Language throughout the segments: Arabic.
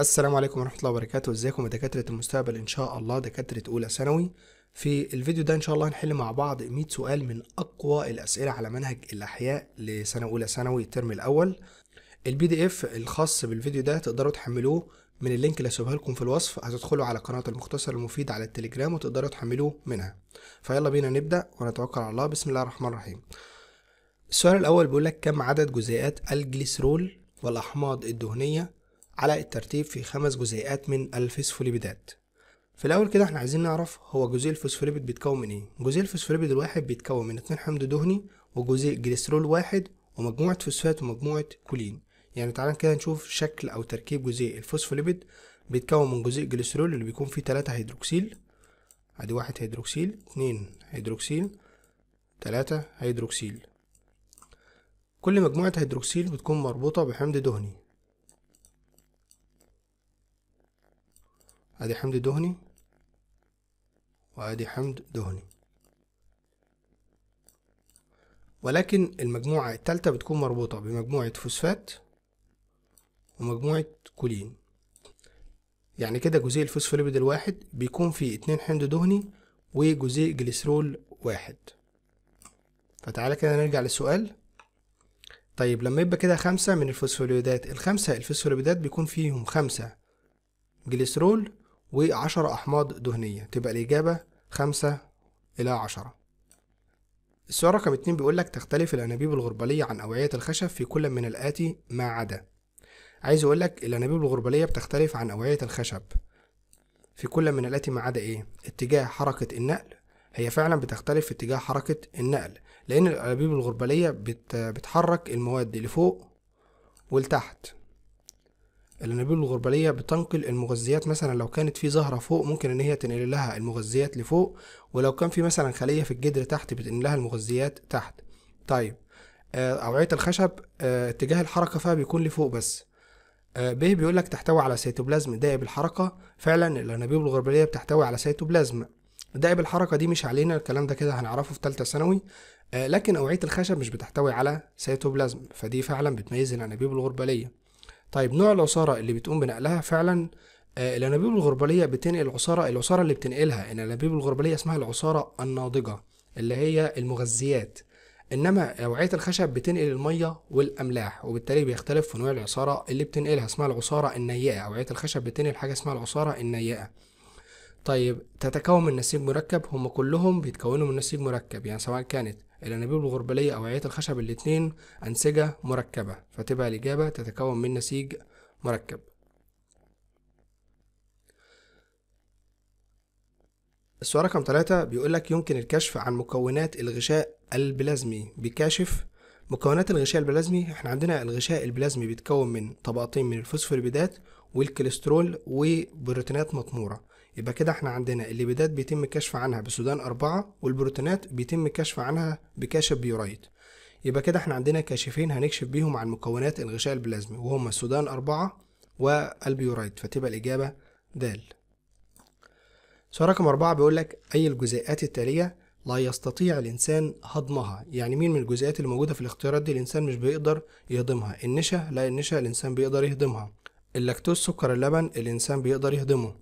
السلام عليكم ورحمة الله وبركاته ازيكم يا دكاترة المستقبل ان شاء الله دكاترة اولى ثانوي في الفيديو ده ان شاء الله هنحل مع بعض 100 سؤال من اقوى الاسئلة على منهج الاحياء لسنة اولى ثانوي الترم الاول البي دي اف الخاص بالفيديو ده تقدروا تحملوه من اللينك اللي هسيبها لكم في الوصف هتدخلوا على قناة المختصر المفيد على التليجرام وتقدروا تحملوه منها فيلا بينا نبدأ ونتوكل على الله بسم الله الرحمن الرحيم السؤال الأول بيقول لك كم عدد جزيئات الجليسرول والأحماض الدهنية على الترتيب في خمس جزيئات من الفسفوليبيدات في الاول كده احنا عايزين نعرف هو جزيء الفوسفوليبيد بيتكون من ايه جزيء الفوسفوليبيد الواحد بيتكون من اتنين حمض دهني وجزيء جليسترول واحد ومجموعه فوسفات ومجموعه كولين يعني تعالى كده نشوف شكل او تركيب جزيء الفوسفوليبيد بيتكون من جزيء جليسترول اللي بيكون فيه 3 هيدروكسيل ادي واحد هيدروكسيل اتنين هيدروكسيل تلاتة هيدروكسيل كل مجموعة هيدروكسيل بتكون مربوطة بحمض دهني ادي حمض دهني وادي حمض دهني ولكن المجموعة التالتة بتكون مربوطة بمجموعة فوسفات ومجموعة كولين يعني كده جزيء الفوسفوليبيد الواحد بيكون فيه اتنين حمض دهني وجزيء جليسرول واحد فتعالى كده نرجع للسؤال طيب لما يبقى كده خمسة من الفوسفوليبيدات الخمسة الفوسفوليبيدات بيكون فيهم خمسة جليسرول و10 أحماض دهنية تبقى الإجابة 5 إلى 10 السؤال رقم 2 بيقول لك تختلف الأنابيب الغربلية عن أوعية الخشب في كل من الآتي ما عدا عايز أقول لك الأنابيب الغربلية بتختلف عن أوعية الخشب في كل من الآتي ما عدا إيه؟ اتجاه حركة النقل هي فعلا بتختلف في اتجاه حركة النقل لأن الأنابيب الغربلية بتحرك المواد لفوق ولتحت الانابيب الغرباليه بتنقل المغذيات مثلا لو كانت في زهره فوق ممكن ان هي تنقل لها المغذيات لفوق ولو كان في مثلا خليه في الجدر تحت بتنقل لها المغذيات تحت طيب آه، اوعيه الخشب آه، اتجاه الحركه فيها بيكون لفوق بس آه، ب بيقول لك تحتوي على سيتوبلازم دائب الحركه فعلا الانابيب الغرباليه بتحتوي على سيتوبلازم دائب الحركه دي مش علينا الكلام ده كده هنعرفه في ثالثه ثانوي لكن اوعيه الخشب مش بتحتوي على سيتوبلازم فدي فعلا بتميز الانابيب الغرباليه طيب نوع العصاره اللي بتقوم بنقلها فعلا آه، الانابيب الغرباليه بتنقل العصاره العصاره اللي بتنقلها الانابيب الغرباليه اسمها العصاره الناضجه اللي هي المغذيات انما اوعيه الخشب بتنقل الميه والاملاح وبالتالي بيختلف في نوع العصاره اللي بتنقلها اسمها العصاره النيئه اوعيه الخشب بتنقل حاجه اسمها العصاره النيئه طيب تتكون من نسيج مركب هم كلهم بيتكونوا من نسيج مركب يعني سواء كانت الأنابيب الغربالية أو عيات الخشب الاتنين أنسجة مركبة فتبقى الإجابة تتكون من نسيج مركب السؤال رقم 3 بيقول لك يمكن الكشف عن مكونات الغشاء البلازمي بكاشف مكونات الغشاء البلازمي احنا عندنا الغشاء البلازمي بيتكون من طبقتين من الفوسفوليبيدات والكوليسترول وبروتينات مطمورة يبقى كده احنا عندنا الليبيدات بيتم الكشف عنها بسودان أربعة والبروتينات بيتم الكشف عنها بكاشف بيورايت يبقى كده احنا عندنا كاشفين هنكشف بيهم عن مكونات الغشاء البلازمي وهما السودان أربعة والبيورايت فتبقى الإجابة د سؤال رقم أربعة بيقول لك أي الجزيئات التالية لا يستطيع الإنسان هضمها يعني مين من الجزيئات اللي موجودة في الاختيارات دي الإنسان مش بيقدر يهضمها النشا لا النشا الإنسان بيقدر يهضمها اللاكتوز سكر اللبن الإنسان بيقدر يهضمه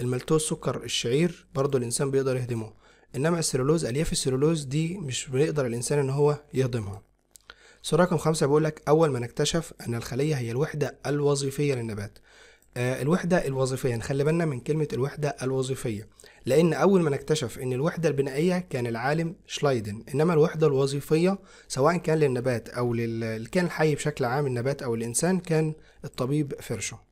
الملتوز سكر الشعير برضه الانسان بيقدر يهضمه انما السيرولوز الياف السيرولوز دي مش بيقدر الانسان ان هو يهضمها سؤال رقم خمسة بيقول لك اول ما نكتشف ان الخليه هي الوحده الوظيفيه للنبات آه الوحده الوظيفيه نخلي بالنا من كلمه الوحده الوظيفيه لان اول ما نكتشف ان الوحده البنائيه كان العالم شلايدن انما الوحده الوظيفيه سواء كان للنبات او للكائن الحي بشكل عام النبات او الانسان كان الطبيب فرشه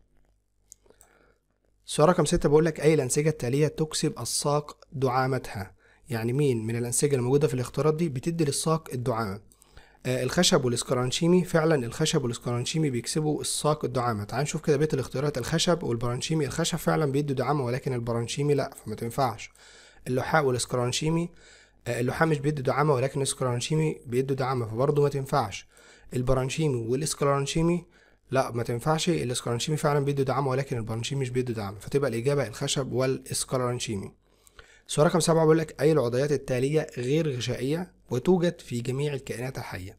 السؤال رقم ستة بقول لك أي الأنسجة التالية تكسب الساق دعامتها يعني مين من الأنسجة الموجودة في الاختيارات دي بتدي للساق الدعامة آه الخشب والاسكرانشيمي فعلا الخشب والاسكرانشيمي بيكسبوا الساق الدعامة تعال نشوف كده بيت الاختيارات الخشب والبرانشيمي الخشب فعلا بيدوا دعامة ولكن البرانشيمي لا فما تنفعش اللحاء والاسكرانشيمي آه اللحاء مش بيدوا دعامة ولكن الاسكرانشيمي بيدوا دعامة فبرضه ما تنفعش البرانشيمي والاسكرانشيمي لا ما تنفعش الاسكرانشيمي فعلا بيدوا دعم ولكن البرانشيمي مش بيدوا دعم فتبقى الاجابه الخشب والاسكرانشيمي سؤال رقم سبعة بيقول لك أي العضيات التالية غير غشائية وتوجد في جميع الكائنات الحية؟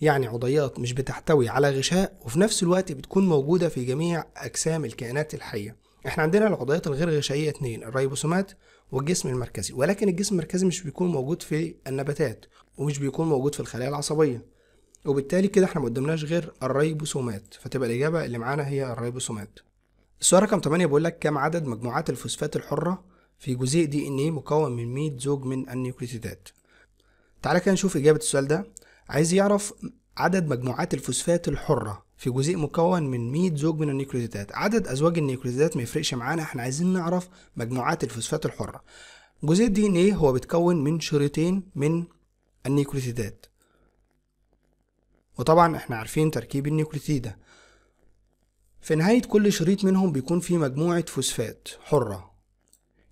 يعني عضيات مش بتحتوي على غشاء وفي نفس الوقت بتكون موجودة في جميع أجسام الكائنات الحية احنا عندنا العضيات الغير غشائية اتنين الريبوسومات والجسم المركزي ولكن الجسم المركزي مش بيكون موجود في النباتات ومش بيكون موجود في الخلايا العصبية وبالتالي كده احنا ما قدمناش غير الريبوسومات فتبقى الإجابة اللي معانا هي الريبوسومات السؤال رقم 8 بيقول لك كم عدد مجموعات الفوسفات الحرة في جزيء دي ان ايه مكون من 100 زوج من النيوكليوتيدات تعالى كده نشوف إجابة السؤال ده عايز يعرف عدد مجموعات الفوسفات الحرة في جزيء مكون من 100 زوج من النيوكليوتيدات عدد أزواج النيوكليوتيدات ما يفرقش معانا احنا عايزين نعرف مجموعات الفوسفات الحرة جزيء الدي ان ايه هو بيتكون من شريطين من النيوكليوتيدات وطبعا احنا عارفين تركيب النيوكليتيدة في نهاية كل شريط منهم بيكون في مجموعة فوسفات حرة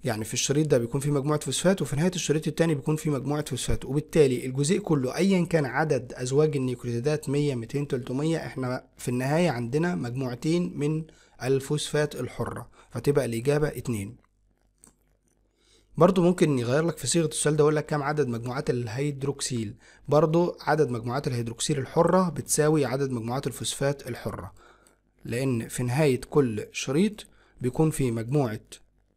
يعني في الشريط ده بيكون في مجموعة فوسفات وفي نهاية الشريط التاني بيكون في مجموعة فوسفات وبالتالي الجزيء كله أيا كان عدد أزواج النيوكليتيدات 100 200 300 احنا في النهاية عندنا مجموعتين من الفوسفات الحرة فتبقى الإجابة اتنين برضه ممكن يغير لك في صيغه السؤال ده يقول لك كام عدد مجموعات الهيدروكسيل برضه عدد مجموعات الهيدروكسيل الحره بتساوي عدد مجموعات الفوسفات الحره لان في نهايه كل شريط بيكون في مجموعه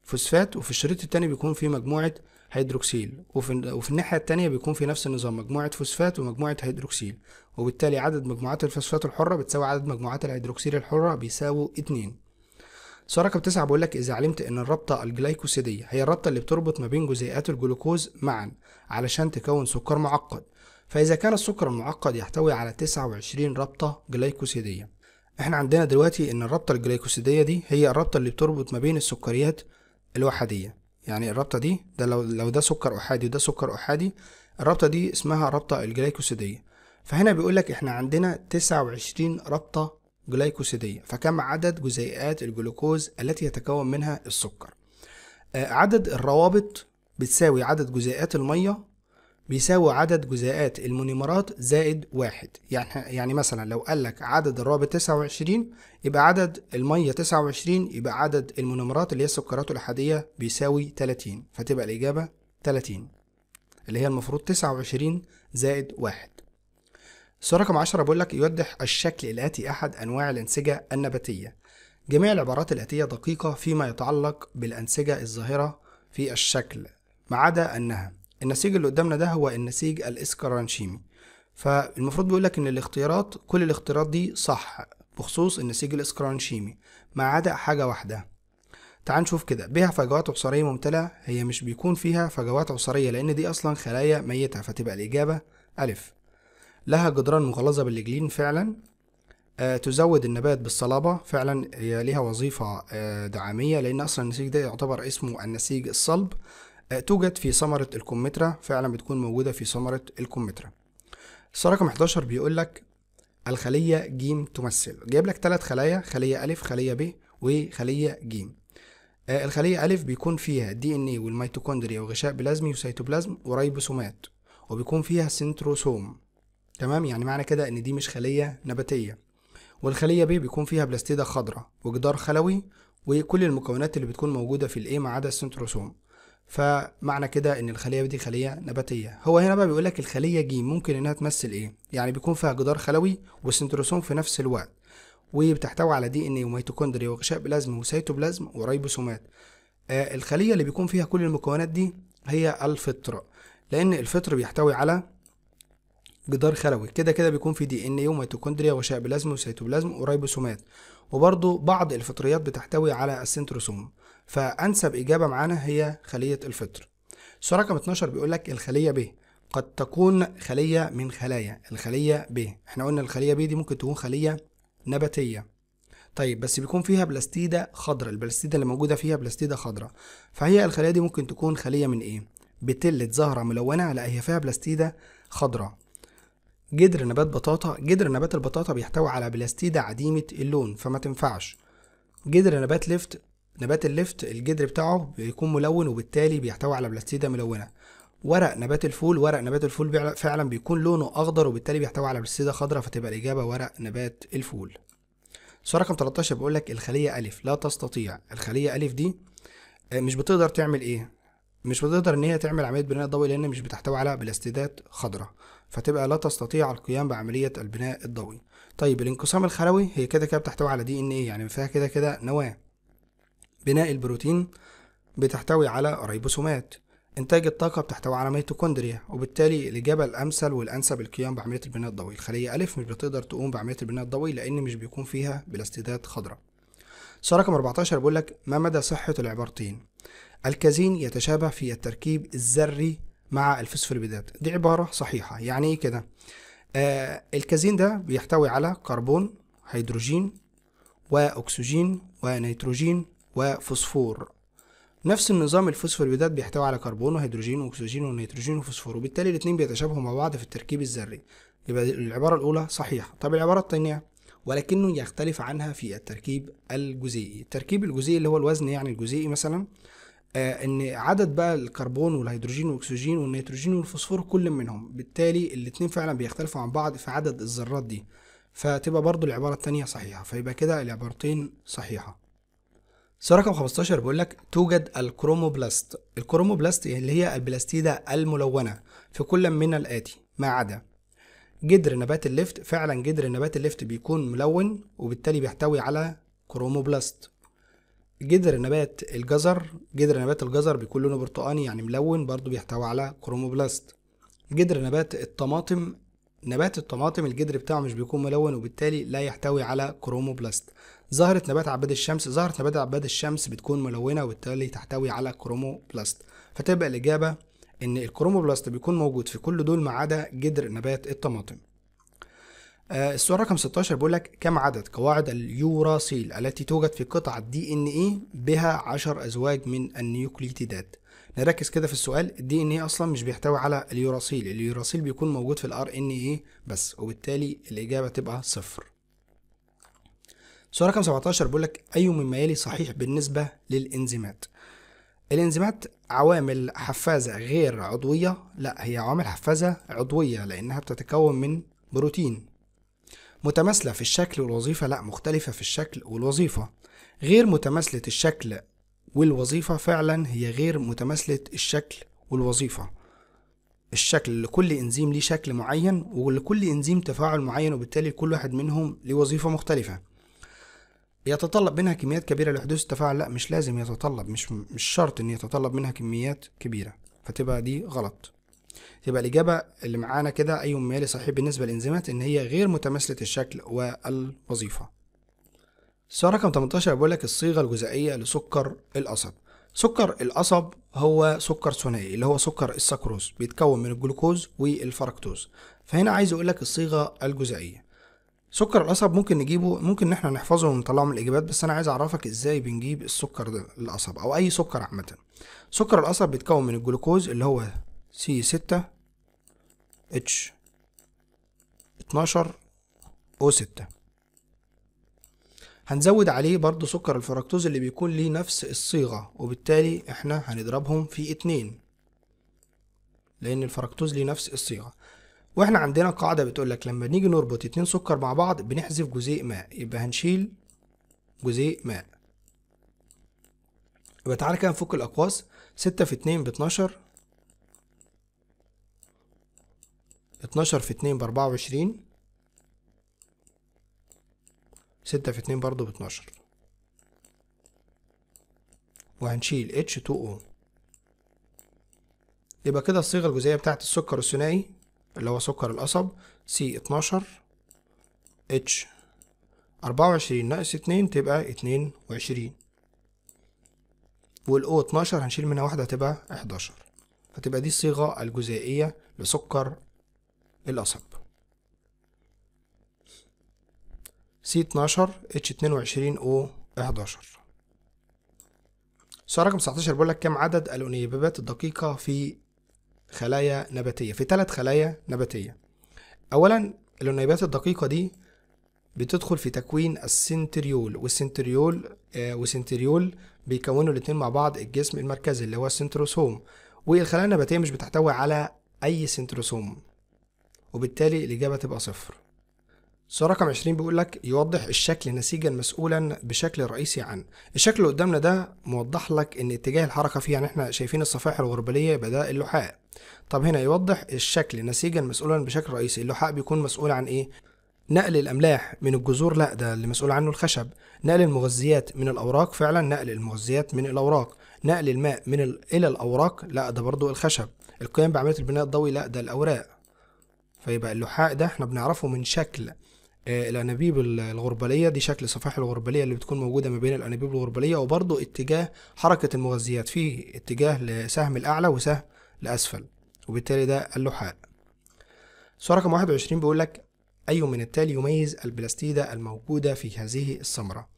فوسفات وفي الشريط التاني بيكون في مجموعه هيدروكسيل وفي, وفي الناحية التانية بيكون في نفس النظام مجموعة فوسفات ومجموعة هيدروكسيل وبالتالي عدد مجموعات الفوسفات الحرة بتساوي عدد مجموعات الهيدروكسيل الحرة بيساوي اتنين سؤال رقم 9 بيقول لك اذا علمت ان الرابطه الجلايكوسيديه هي الرابطه اللي بتربط ما بين جزيئات الجلوكوز معا علشان تكون سكر معقد فاذا كان السكر المعقد يحتوي على 29 رابطه جلايكوسيديه احنا عندنا دلوقتي ان الرابطه الجلايكوسيديه دي هي الرابطه اللي بتربط ما بين السكريات الوحديه يعني الرابطه دي ده لو لو ده سكر احادي وده سكر احادي الرابطه دي اسمها رابطه الجلايكوسيديه فهنا بيقول لك احنا عندنا 29 رابطه جلايكوسيدية فكم عدد جزيئات الجلوكوز التي يتكون منها السكر آه، عدد الروابط بتساوي عدد جزيئات المية بيساوي عدد جزيئات المونيمرات زائد واحد يعني يعني مثلا لو قال لك عدد الروابط 29 يبقى عدد المية 29 يبقى عدد المونيمرات اللي هي السكرات الأحادية بيساوي 30 فتبقى الإجابة 30 اللي هي المفروض 29 زائد واحد السؤال رقم 10 بيقول لك يوضح الشكل الآتي أحد أنواع الأنسجة النباتية جميع العبارات الآتية دقيقة فيما يتعلق بالأنسجة الظاهرة في الشكل ما عدا أنها النسيج اللي قدامنا ده هو النسيج الإسكرانشيمي فالمفروض بيقول لك إن الاختيارات كل الاختيارات دي صح بخصوص النسيج الإسكرانشيمي ما عدا حاجة واحدة تعال نشوف كده بها فجوات عصارية ممتلئة هي مش بيكون فيها فجوات عصارية لأن دي أصلا خلايا ميتة فتبقى الإجابة ألف لها جدران مغلظة بالجلين فعلا آه، تزود النبات بالصلابة فعلا هي ليها وظيفة آه، دعامية لأن أصلا النسيج ده يعتبر اسمه النسيج الصلب آه، توجد في ثمرة الكمثرى فعلا بتكون موجودة في ثمرة الكمثرى الصورة رقم 11 بيقول لك الخلية ج تمثل جايب لك ثلاث خلايا خلية أ خلية ب وخلية ج الخلية أ بيكون فيها دي ان ايه والميتوكوندريا وغشاء بلازمي وسيتوبلازم وريبوسومات وبيكون فيها سنتروسوم تمام يعني معنى كده ان دي مش خليه نباتيه والخليه بي بيكون فيها بلاستيده خضراء وجدار خلوي وكل المكونات اللي بتكون موجوده في الايه ما عدا السنتروسوم فمعنى كده ان الخليه دي خليه نباتيه هو هنا بقى بيقول لك الخليه ج ممكن انها تمثل ايه يعني بيكون فيها جدار خلوي وسنتروسوم في نفس الوقت وبتحتوي على دي ان وميتوكوندريا وغشاء بلازم وسيتوبلازم وريبوسومات آه الخليه اللي بيكون فيها كل المكونات دي هي الفطر لان الفطر بيحتوي على جدار خلوي كده كده بيكون في دي ان ايه وميتوكوندريا وشعب بلازم وسيتوبلازم وريبوسومات وبرضه بعض الفطريات بتحتوي على السنتروسوم فانسب اجابه معانا هي خليه الفطر سؤال رقم 12 بيقول لك الخليه ب قد تكون خليه من خلايا الخليه ب احنا قلنا الخليه ب دي ممكن تكون خليه نباتيه طيب بس بيكون فيها بلاستيده خضراء البلاستيده اللي موجوده فيها بلاستيده خضراء فهي الخليه دي ممكن تكون خليه من ايه بتلة زهرة ملونة لا هي فيها بلاستيدة خضراء جدر نبات بطاطا جدر نبات البطاطا بيحتوي على بلاستيدة عديمة اللون فما تنفعش جدر نبات ليفت نبات الليفت الجدر بتاعه بيكون ملون وبالتالي بيحتوي على بلاستيدة ملونة ورق نبات الفول ورق نبات الفول فعلا بيكون لونه اخضر وبالتالي بيحتوي على بلاستيدة خضراء فتبقى الاجابة ورق نبات الفول سؤال رقم 13 بيقول لك الخلية ألف لا تستطيع الخلية ألف دي آه، مش بتقدر تعمل ايه مش بتقدر ان هي تعمل عمليه بناء ضوئي لان مش بتحتوي على بلاستيدات خضراء فتبقى لا تستطيع القيام بعملية البناء الضوئي طيب الانقسام الخلوي هي كده كده بتحتوي على دي ان ايه يعني فيها كده كده نواة بناء البروتين بتحتوي على ريبوسومات إنتاج الطاقة بتحتوي على ميتوكوندريا وبالتالي الإجابة الأمثل والأنسب القيام بعملية البناء الضوئي الخلية ألف مش بتقدر تقوم بعملية البناء الضوئي لأن مش بيكون فيها بلاستيدات خضراء سؤال رقم 14 بيقول لك ما مدى صحة العبارتين الكازين يتشابه في التركيب الذري مع الفوسفوليبيدات دي عبارة صحيحة يعني ايه كده آه الكازين ده بيحتوي على كربون هيدروجين واكسجين ونيتروجين وفوسفور نفس النظام الفوسفوليبيدات بيحتوي على كربون وهيدروجين واكسجين ونيتروجين وفوسفور وبالتالي الاتنين بيتشابهوا مع بعض في التركيب الذري يبقى العبارة الأولى صحيحة طب العبارة الثانية ولكنه يختلف عنها في التركيب الجزيئي التركيب الجزيئي اللي هو الوزن يعني الجزيئي مثلا آه، ان عدد بقى الكربون والهيدروجين والاكسجين والنيتروجين والفوسفور كل منهم بالتالي الاتنين فعلا بيختلفوا عن بعض في عدد الذرات دي فتبقى برضو العبارة التانية صحيحة فيبقى كده العبارتين صحيحة سؤال رقم 15 بيقول لك توجد الكروموبلاست الكروموبلاست اللي هي البلاستيدة الملونة في كل من الآتي ما عدا جدر نبات الليفت فعلا جدر نبات الليفت بيكون ملون وبالتالي بيحتوي على كروموبلاست جذر نبات الجزر جذر نبات الجزر بيكون لونه برتقاني يعني ملون برضو بيحتوي على كروموبلاست جذر نبات الطماطم نبات الطماطم الجذر بتاعه مش بيكون ملون وبالتالي لا يحتوي على كروموبلاست زهرة نبات عباد الشمس زهرة نبات عباد الشمس بتكون ملونة وبالتالي تحتوي على كروموبلاست فتبقى الإجابة إن الكروموبلاست بيكون موجود في كل دول ما عدا جذر نبات الطماطم آه، السؤال رقم 16 بيقول لك كم عدد قواعد اليوراسيل التي توجد في قطع الدي ان اي بها 10 ازواج من النيوكليتيدات نركز كده في السؤال الدي ان اي اصلا مش بيحتوي على اليوراسيل اليوراسيل بيكون موجود في الار ان اي بس وبالتالي الاجابه تبقى صفر السؤال رقم 17 بيقول لك اي مما يلي صحيح بالنسبه للانزيمات الانزيمات عوامل حفازه غير عضويه لا هي عوامل حفازه عضويه لانها بتتكون من بروتين متماثلة في الشكل والوظيفة لا مختلفة في الشكل والوظيفة غير متماثلة الشكل والوظيفة فعلا هي غير متماثلة الشكل والوظيفة الشكل لكل انزيم ليه شكل معين ولكل انزيم تفاعل معين وبالتالي كل واحد منهم ليه وظيفة مختلفة يتطلب منها كميات كبيرة لحدوث التفاعل لا مش لازم يتطلب مش مش شرط ان يتطلب منها كميات كبيرة فتبقى دي غلط تبقى الإجابة اللي معانا كده أي مالي صحيح بالنسبة للإنزيمات إن هي غير متماثلة الشكل والوظيفة. السؤال رقم 18 بيقول لك الصيغة الجزائية لسكر القصب. سكر القصب هو سكر ثنائي اللي هو سكر السكروز بيتكون من الجلوكوز والفركتوز فهنا عايز اقول لك الصيغه الجزائيه سكر القصب ممكن نجيبه ممكن ان احنا نحفظه ونطلعه من الاجابات بس انا عايز اعرفك ازاي بنجيب السكر القصب او اي سكر عامه سكر القصب بيتكون من الجلوكوز اللي هو سي ستة اتش اتناشر او ستة هنزود عليه برضو سكر الفركتوز اللي بيكون ليه نفس الصيغة وبالتالي احنا هنضربهم في اتنين لان الفركتوز ليه نفس الصيغة واحنا عندنا قاعدة بتقولك لما نيجي نربط اتنين سكر مع بعض بنحذف جزيء ماء يبقى هنشيل جزيء ماء يبقى تعالى كده نفك الأقواس ستة في اتنين باتناشر اتناشر في اتنين باربعة وعشرين ستة في اتنين برضه باتناشر وهنشيل H2O يبقى كده الصيغة الجزيئية بتاعت السكر الثنائي اللي هو سكر القصب C12 H 24 ناقص 2 تبقى 22 والأو 12 هنشيل منها واحدة هتبقى 11 فتبقى دي الصيغة الجزيئية لسكر القصب سي 12 اتش 22 او سؤال رقم 19 بيقول لك كم عدد الأنيبيبات الدقيقة في خلايا نباتية في ثلاث خلايا نباتية أولا الأنيبيبات الدقيقة دي بتدخل في تكوين السنتريول والسنتريول آه والسنتريول بيكونوا الاتنين مع بعض الجسم المركزي اللي هو السنتروسوم والخلايا النباتية مش بتحتوي على أي سنتروسوم وبالتالي الإجابة تبقى صفر سؤال رقم 20 بيقول لك يوضح الشكل نسيجا مسؤولا بشكل رئيسي عن الشكل اللي قدامنا ده موضح لك ان اتجاه الحركه فيه يعني احنا شايفين الصفائح الغربليه يبقى ده اللحاء طب هنا يوضح الشكل نسيجا مسؤولا بشكل رئيسي اللحاء بيكون مسؤول عن ايه نقل الاملاح من الجذور لا ده اللي مسؤول عنه الخشب نقل المغذيات من الاوراق فعلا نقل المغذيات من الاوراق نقل الماء من الى الاوراق لا ده برضو الخشب القيام بعمليه البناء الضوئي لا ده الاوراق فيبقى اللحاء ده احنا بنعرفه من شكل آه، الانابيب الغربليه دي شكل صفائح الغربليه اللي بتكون موجوده ما بين الانابيب الغربليه وبرضه اتجاه حركه المغذيات في اتجاه لسهم الاعلى وسهم لاسفل وبالتالي ده اللحاء سؤال رقم 21 بيقول لك اي من التالي يميز البلاستيدا الموجوده في هذه الثمره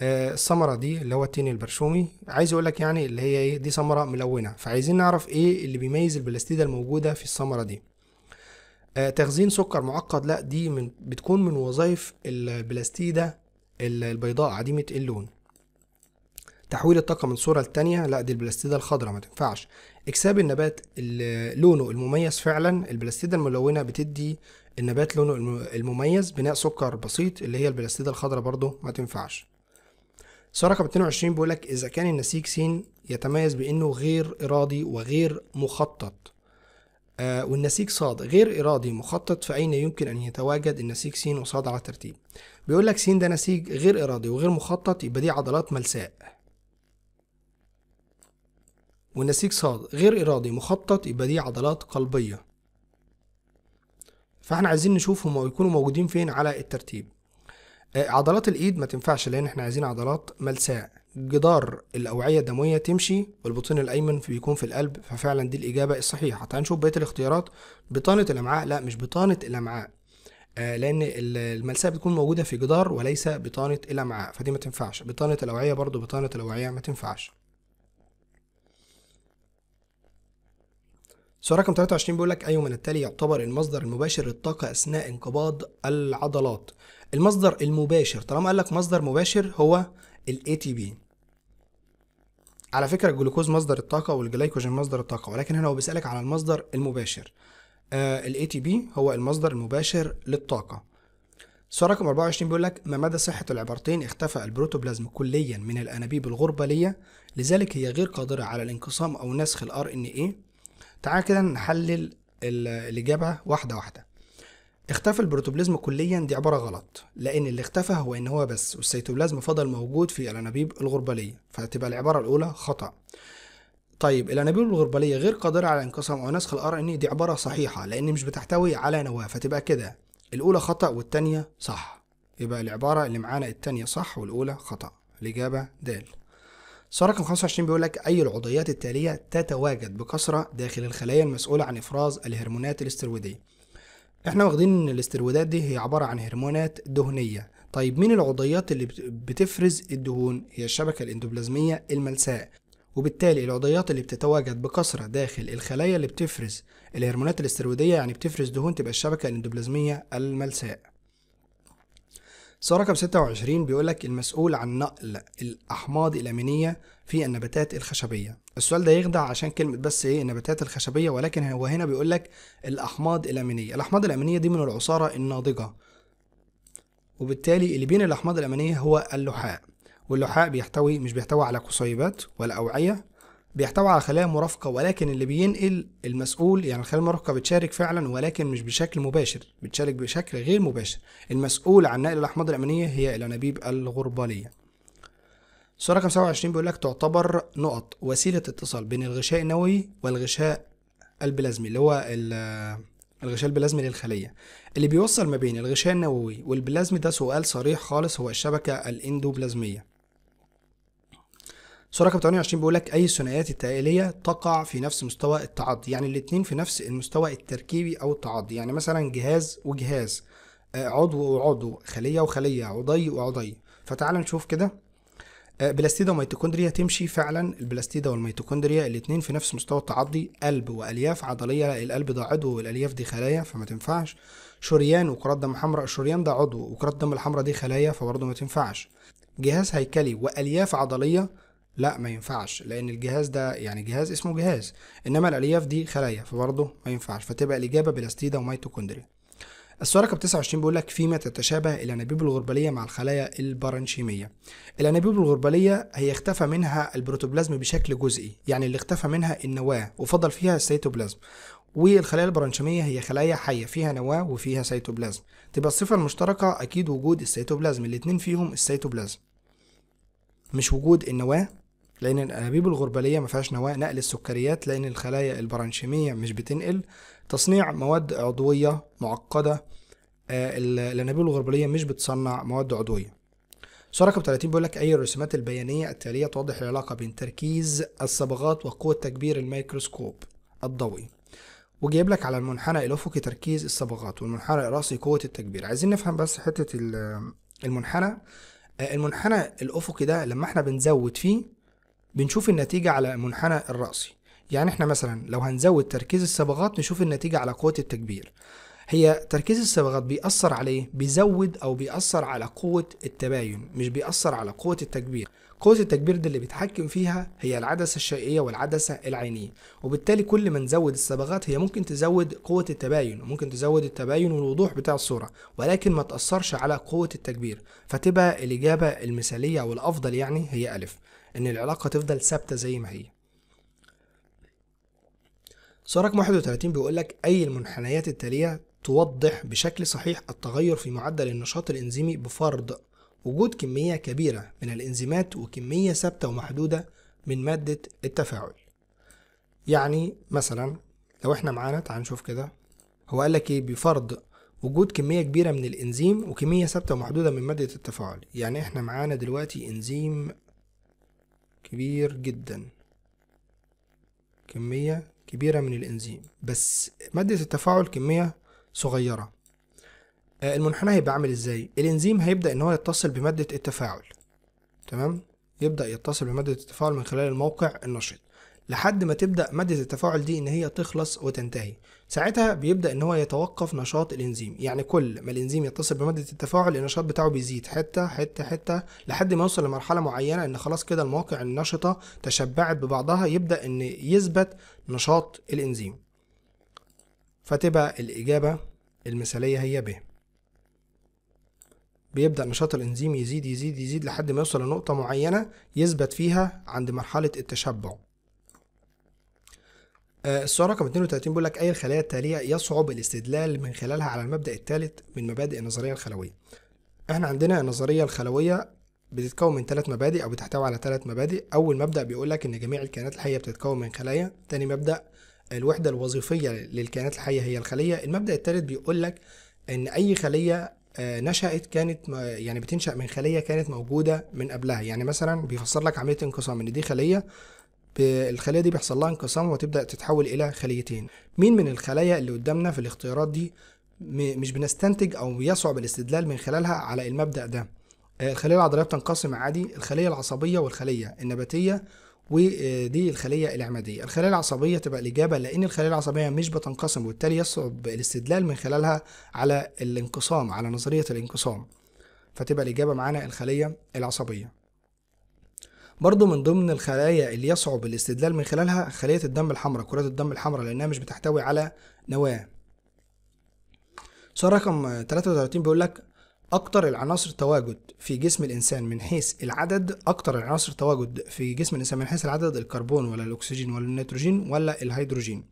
آه، الثمره دي اللي هو التين البرشومي عايز اقول لك يعني اللي هي ايه دي ثمره ملونه فعايزين نعرف ايه اللي بيميز البلاستيدا الموجوده في الثمره دي آه، تخزين سكر معقد لا دي من بتكون من وظائف البلاستيدة البيضاء عديمة اللون تحويل الطاقة من صورة لتانية لا دي البلاستيدة الخضراء ما تنفعش اكساب النبات لونه المميز فعلا البلاستيدة الملونة بتدي النبات لونه المميز بناء سكر بسيط اللي هي البلاستيدة الخضراء برضو ما تنفعش رقم 22 بيقولك إذا كان النسيج سين يتميز بأنه غير إرادي وغير مخطط آه، والنسيج صاد غير إرادي مخطط فأين يمكن أن يتواجد النسيج س وصاد على ترتيب بيقول لك س ده نسيج غير إرادي وغير مخطط يبقى دي عضلات ملساء والنسيج صاد غير إرادي مخطط يبقى دي عضلات قلبية فاحنا عايزين نشوف هما يكونوا موجودين فين على الترتيب آه، عضلات الإيد ما تنفعش لأن احنا عايزين عضلات ملساء جدار الاوعيه الدمويه تمشي والبطين الايمن بيكون في القلب ففعلا دي الاجابه الصحيحه تعال نشوف بقيه الاختيارات بطانه الامعاء لا مش بطانه الامعاء آه لان الملساء بتكون موجوده في جدار وليس بطانه الامعاء فدي ما تنفعش بطانه الاوعيه برضو بطانه الاوعيه ما تنفعش سؤال رقم 23 بيقول لك أي أيوة من التالي يعتبر المصدر المباشر للطاقة أثناء انقباض العضلات؟ المصدر المباشر طالما قال لك مصدر مباشر هو تي بي على فكره الجلوكوز مصدر الطاقه والجلايكوجين مصدر الطاقه ولكن هنا هو بيسالك على المصدر المباشر الاي تي بي هو المصدر المباشر للطاقه سؤال رقم 24 بيقول لك ما مدى صحة العبارتين اختفى البروتوبلازم كليا من الأنابيب الغربالية لذلك هي غير قادرة على الانقسام أو نسخ الار ان ايه تعال كده نحلل الإجابة واحدة واحدة اختفى البروتوبلازم كليا دي عبارة غلط لأن اللي اختفى هو إن هو بس والسيتوبلازم فضل موجود في الأنابيب الغربالية فتبقى العبارة الأولى خطأ طيب الأنابيب الغربالية غير قادرة على انقسام أو نسخ الار ان إيه، دي عبارة صحيحة لأن مش بتحتوي على نواة فتبقى كده الأولى خطأ والتانية صح يبقى العبارة اللي معانا التانية صح والأولى خطأ الإجابة د سؤال رقم 25 بيقول لك أي العضيات التالية تتواجد بكثرة داخل الخلايا المسؤولة عن إفراز الهرمونات الاسترويدية احنا واخدين ان الاسترويدات دي هي عباره عن هرمونات دهنيه طيب مين العضيات اللي بتفرز الدهون هي الشبكه الاندوبلازميه الملساء وبالتالي العضيات اللي بتتواجد بكثرة داخل الخلايا اللي بتفرز الهرمونات الاسترويدية يعني بتفرز دهون تبقى الشبكة الاندوبلازمية الملساء صورة رقم 26 بيقولك المسؤول عن نقل الأحماض الأمينية في النباتات الخشبية السؤال ده يخدع عشان كلمه بس ايه النباتات الخشبيه ولكن هو هنا بيقول لك الاحماض الامينيه الاحماض الامينيه دي من العصاره الناضجه وبالتالي اللي بين الاحماض الامينيه هو اللحاء واللحاء بيحتوي مش بيحتوي على قصيبات ولا اوعيه بيحتوي على خلايا مرافقة ولكن اللي بينقل المسؤول يعني الخلايا المرافقة بتشارك فعلا ولكن مش بشكل مباشر بتشارك بشكل غير مباشر المسؤول عن نقل الأحماض الأمينية هي الأنابيب الغربالية السؤال رقم 27 بيقول لك تعتبر نقط وسيلة اتصال بين الغشاء النووي والغشاء البلازمي اللي هو الغشاء البلازمي للخلية اللي بيوصل ما بين الغشاء النووي والبلازمي ده سؤال صريح خالص هو الشبكة الإندوبلازمية السؤال رقم 28 بيقول لك أي الثنائيات التائلية تقع في نفس مستوى التعدي يعني الاتنين في نفس المستوى التركيبي أو التعدي يعني مثلا جهاز وجهاز آه، عضو وعضو خلية وخلية عضي وعضي فتعال نشوف كده آه، بلاستيدا وميتوكوندريا تمشي فعلا البلاستيدا والميتوكوندريا الاثنين في نفس مستوى التعضي قلب والياف عضليه القلب ده عضو والالياف دي خلايا فما تنفعش شريان وكرات دم حمراء الشريان ده عضو وكرات دم الحمراء دي خلايا فبرضه ما تنفعش جهاز هيكلي والياف عضليه لا ما ينفعش لان الجهاز ده يعني جهاز اسمه جهاز انما الالياف دي خلايا فبرضه ما ينفعش فتبقى الاجابه بلاستيدا وميتوكوندريا السؤال رقم 29 بيقول لك فيما تتشابه الانابيب الغربليه مع الخلايا البرانشيميه الانابيب الغربليه هي اختفى منها البروتوبلازم بشكل جزئي يعني اللي اختفى منها النواه وفضل فيها السيتوبلازم والخلايا البرانشيميه هي خلايا حيه فيها نواه وفيها سيتوبلازم تبقى الصفه المشتركه اكيد وجود السيتوبلازم الاثنين فيهم السيتوبلازم مش وجود النواه لان الانابيب الغربليه ما فيهاش نواه نقل السكريات لان الخلايا البرانشيميه مش بتنقل تصنيع مواد عضوية معقدة آه، الأنابيب الغربالية مش بتصنع مواد عضوية سؤال رقم 30 بيقول لك أي الرسومات البيانية التالية توضح العلاقة بين تركيز الصبغات وقوة تكبير الميكروسكوب الضوئي وجايب لك على المنحنى الأفقي تركيز الصبغات والمنحنى الرأسي قوة التكبير عايزين نفهم بس حتة المنحنى آه، المنحنى الأفقي ده لما احنا بنزود فيه بنشوف النتيجة على المنحنى الرأسي يعني احنا مثلا لو هنزود تركيز الصبغات نشوف النتيجة على قوة التكبير هي تركيز الصبغات بيأثر عليه إيه؟ بيزود أو بيأثر على قوة التباين مش بيأثر على قوة التكبير قوة التكبير دي اللي بيتحكم فيها هي العدسة الشقية والعدسة العينية وبالتالي كل ما نزود الصبغات هي ممكن تزود قوة التباين وممكن تزود التباين والوضوح بتاع الصورة ولكن ما تأثرش على قوة التكبير فتبقى الإجابة المثالية والأفضل يعني هي ألف إن العلاقة تفضل ثابتة زي ما هي سؤال رقم 31 بيقول لك أي المنحنيات التالية توضح بشكل صحيح التغير في معدل النشاط الإنزيمي بفرض وجود كمية كبيرة من الإنزيمات وكمية ثابتة ومحدودة من مادة التفاعل يعني مثلا لو احنا معانا تعال نشوف كده هو قال لك ايه بفرض وجود كمية كبيرة من الإنزيم وكمية ثابتة ومحدودة من مادة التفاعل يعني احنا معانا دلوقتي إنزيم كبير جدا كمية كبيرة من الإنزيم بس مادة التفاعل كمية صغيرة آه، المنحنى هيبقى عامل ازاي الانزيم هيبدا ان هو يتصل بماده التفاعل تمام يبدا يتصل بماده التفاعل من خلال الموقع النشط لحد ما تبدا ماده التفاعل دي ان هي تخلص وتنتهي ساعتها بيبدا ان هو يتوقف نشاط الانزيم يعني كل ما الانزيم يتصل بماده التفاعل النشاط بتاعه بيزيد حته حته حته لحد ما يوصل لمرحله معينه ان خلاص كده المواقع النشطه تشبعت ببعضها يبدا ان يثبت نشاط الانزيم فتبقى الاجابه المثاليه هي ب بيبدأ نشاط الإنزيم يزيد يزيد يزيد لحد ما يوصل لنقطة معينة يثبت فيها عند مرحلة التشبع آه، السؤال رقم 32 بيقول لك أي الخلايا التالية يصعب الاستدلال من خلالها على المبدأ الثالث من مبادئ النظرية الخلوية؟ إحنا عندنا النظرية الخلوية بتتكون من ثلاث مبادئ أو بتحتوي على ثلاث مبادئ، أول مبدأ بيقول لك إن جميع الكائنات الحية بتتكون من خلايا، تاني مبدأ الوحدة الوظيفية للكائنات الحية هي الخلية، المبدأ الثالث بيقول لك إن أي خلية آه، نشأت كانت يعني بتنشأ من خلية كانت موجودة من قبلها، يعني مثلا بيفسر لك عملية انقسام إن دي خلية الخليه دي بيحصل لها انقسام وتبدا تتحول الى خليتين مين من الخلايا اللي قدامنا في الاختيارات دي مش بنستنتج او يصعب الاستدلال من خلالها على المبدا ده آه، الخليه العضليه بتنقسم عادي الخليه العصبيه والخليه النباتيه ودي آه، الخليه العمادية الخليه العصبيه تبقى الاجابه لان الخليه العصبيه مش بتنقسم وبالتالي يصعب الاستدلال من خلالها على الانقسام على نظريه الانقسام فتبقى الاجابه معانا الخليه العصبيه برضو من ضمن الخلايا اللي يصعب الاستدلال من خلالها خلية الدم الحمراء كرات الدم الحمراء لأنها مش بتحتوي على نواة سؤال رقم 33 بيقول لك أكتر العناصر تواجد في جسم الإنسان من حيث العدد أكتر العناصر تواجد في جسم الإنسان من حيث العدد الكربون ولا الأكسجين ولا النيتروجين ولا الهيدروجين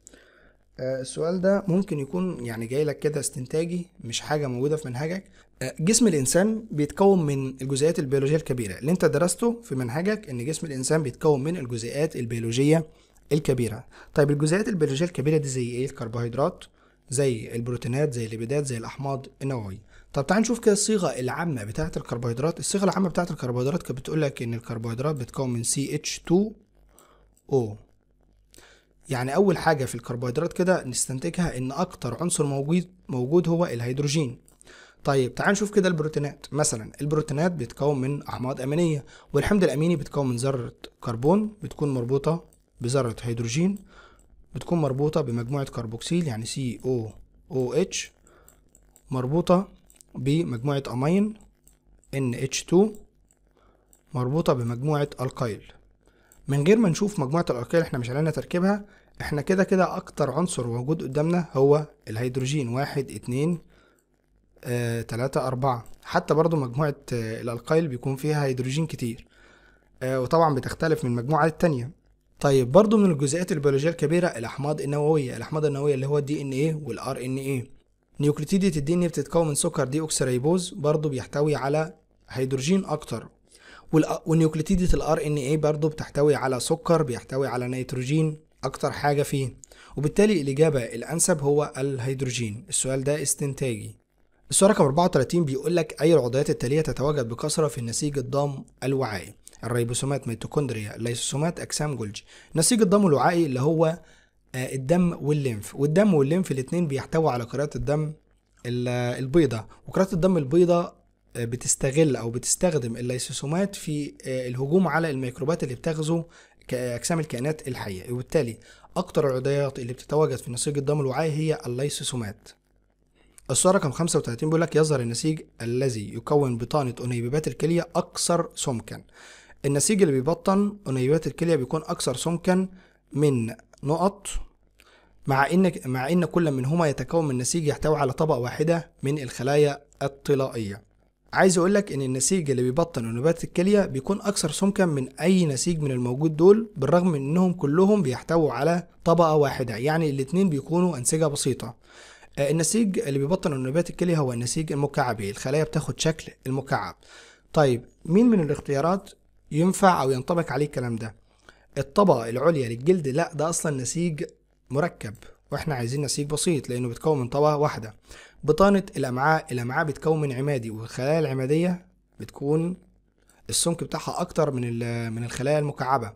آه، السؤال ده ممكن يكون يعني جاي لك كده استنتاجي مش حاجة موجودة في منهجك جسم الانسان بيتكون من الجزيئات البيولوجيه الكبيره اللي انت درسته في منهجك ان جسم الانسان بيتكون من الجزيئات البيولوجيه الكبيره طيب الجزيئات البيولوجيه الكبيره دي زي ايه الكربوهيدرات زي البروتينات زي الليبيدات زي الاحماض النوويه طب تعال نشوف كده الصيغه العامه بتاعه الكربوهيدرات الصيغه العامه بتاعه الكربوهيدرات كانت بتقول لك ان الكربوهيدرات بتتكون من CH2O يعني اول حاجه في الكربوهيدرات كده نستنتجها ان اكتر عنصر موجود موجود هو الهيدروجين طيب تعال نشوف كده البروتينات مثلا البروتينات بتتكون من احماض امينيه والحمض الاميني بيتكون من ذره كربون بتكون مربوطه بذره هيدروجين بتكون مربوطه بمجموعه كربوكسيل يعني سي او او اتش مربوطه بمجموعه امين NH2 مربوطه بمجموعه الكايل من غير ما نشوف مجموعه الالقيل احنا مش علينا تركيبها احنا كده كده اكتر عنصر موجود قدامنا هو الهيدروجين واحد اتنين 3 آه، 4 حتى برضو مجموعة آه، الألقايل بيكون فيها هيدروجين كتير آه، وطبعا بتختلف من مجموعة التانية طيب برضو من الجزيئات البيولوجية الكبيرة الأحماض النووية الأحماض النووية اللي هو الدي ان ايه والار ان ايه نيوكليتيدية الدي ان ايه بتتكون من سكر دي أكسريبوز برضو بيحتوي على هيدروجين أكتر والنيوكليتيدية الار ان ايه برضو بتحتوي على سكر بيحتوي على نيتروجين أكتر حاجة فيه وبالتالي الإجابة الأنسب هو الهيدروجين السؤال ده استنتاجي السؤال رقم 34 بيقول لك أي العضيات التالية تتواجد بكثرة في النسيج الضام الوعائي؟ الريبوسومات ميتوكوندريا الليسوسومات أجسام جولجي. نسيج الضام الوعائي اللي هو آه، الدم والليمف، والدم والليمف الاتنين بيحتوي على كريات الدم البيضاء، وكريات الدم البيضاء آه، بتستغل أو بتستخدم الليسوسومات في آه، الهجوم على الميكروبات اللي بتغزو اجسام الكائنات الحيه وبالتالي اكتر العضيات اللي بتتواجد في نسيج الضام الوعائي هي الليسوسومات السؤال رقم 35 بيقول لك يظهر النسيج الذي يكون بطانة أنيبيبات الكلية أكثر سمكا النسيج اللي بيبطن أنيبيبات الكلية بيكون أكثر سمكا من نقط مع ان مع ان كل منهما يتكون من نسيج يحتوي على طبقه واحده من الخلايا الطلائيه عايز اقول لك ان النسيج اللي بيبطن أنيبيبات الكليه بيكون اكثر سمكا من اي نسيج من الموجود دول بالرغم من انهم كلهم بيحتووا على طبقه واحده يعني الاتنين بيكونوا انسجه بسيطه آه، النسيج اللي بيبطن النبات الكلي هو النسيج المكعبي الخلايا بتاخد شكل المكعب طيب مين من الاختيارات ينفع او ينطبق عليه الكلام ده الطبقة العليا للجلد لا ده اصلا نسيج مركب واحنا عايزين نسيج بسيط لانه بيتكون من طبقة واحدة بطانة الامعاء الامعاء بتكون من عمادي والخلايا العمادية بتكون السمك بتاعها اكتر من من الخلايا المكعبه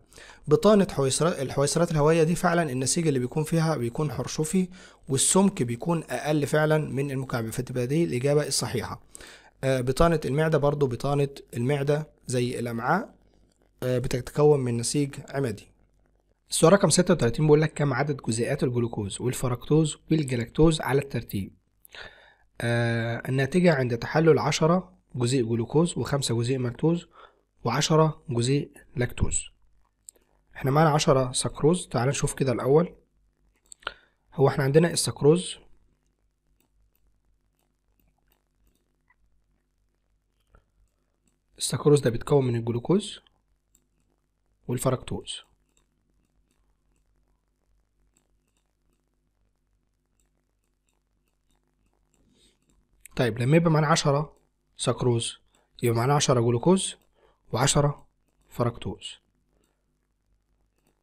بطانه الحويصرات الهوائيه دي فعلا النسيج اللي بيكون فيها بيكون حرشفي والسمك بيكون اقل فعلا من المكعب فتبقى دي الاجابه الصحيحه آه، بطانه المعده برضو بطانه المعده زي الامعاء آه، بتتكون من نسيج عمدي السؤال رقم 36 بيقول لك كم عدد جزيئات الجلوكوز والفركتوز والجلاكتوز على الترتيب آه الناتجة عند تحلل 10 جزيء جلوكوز و5 جزيء مالتوز و10 جزيء لاكتوز احنا معانا 10 سكروز تعال نشوف كده الاول هو احنا عندنا السكروز السكروز ده بيتكون من الجلوكوز والفركتوز طيب لما يبقى معانا عشرة سكروز يبقى معانا عشرة جلوكوز وعشرة فركتوز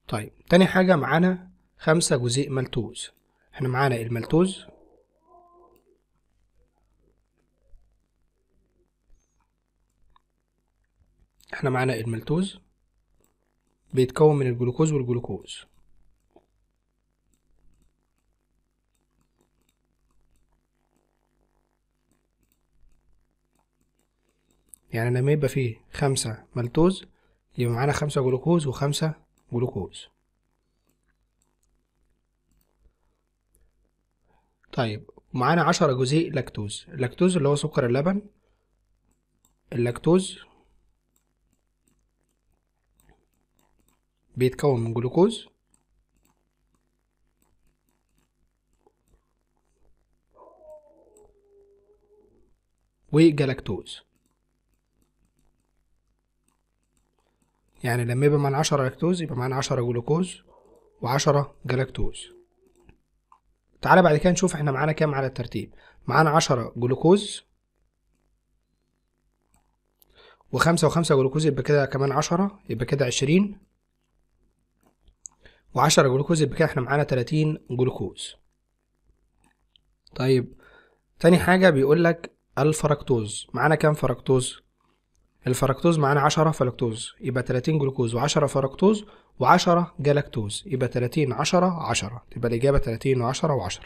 طيب تاني حاجة معانا خمسة جزيء ملتوز احنا معانا الملتوز احنا معانا الملتوز بيتكون من الجلوكوز والجلوكوز يعني لما يبقى فيه خمسة مالتوز يبقى معانا خمسة جلوكوز وخمسة جلوكوز طيب معانا عشرة جزيء لاكتوز اللاكتوز اللي هو سكر اللبن اللاكتوز بيتكون من جلوكوز وجلاكتوز يعني لما يبقى معانا عشرة لاكتوز يبقى معانا عشرة جلوكوز وعشرة جلاكتوز تعالى بعد كده نشوف احنا معانا كام على الترتيب معانا عشرة جلوكوز وخمسة وخمسة جلوكوز يبقى كده كمان عشرة يبقى كده عشرين وعشرة جلوكوز يبقى كده احنا معانا تلاتين جلوكوز طيب تاني حاجة بيقول لك الفركتوز معانا كام فركتوز الفركتوز معانا 10 فلكتوز يبقى 30 جلوكوز و10 فركتوز و10 جلاكتوز يبقى 30 10 10 تبقى الإجابة 30 و10 و10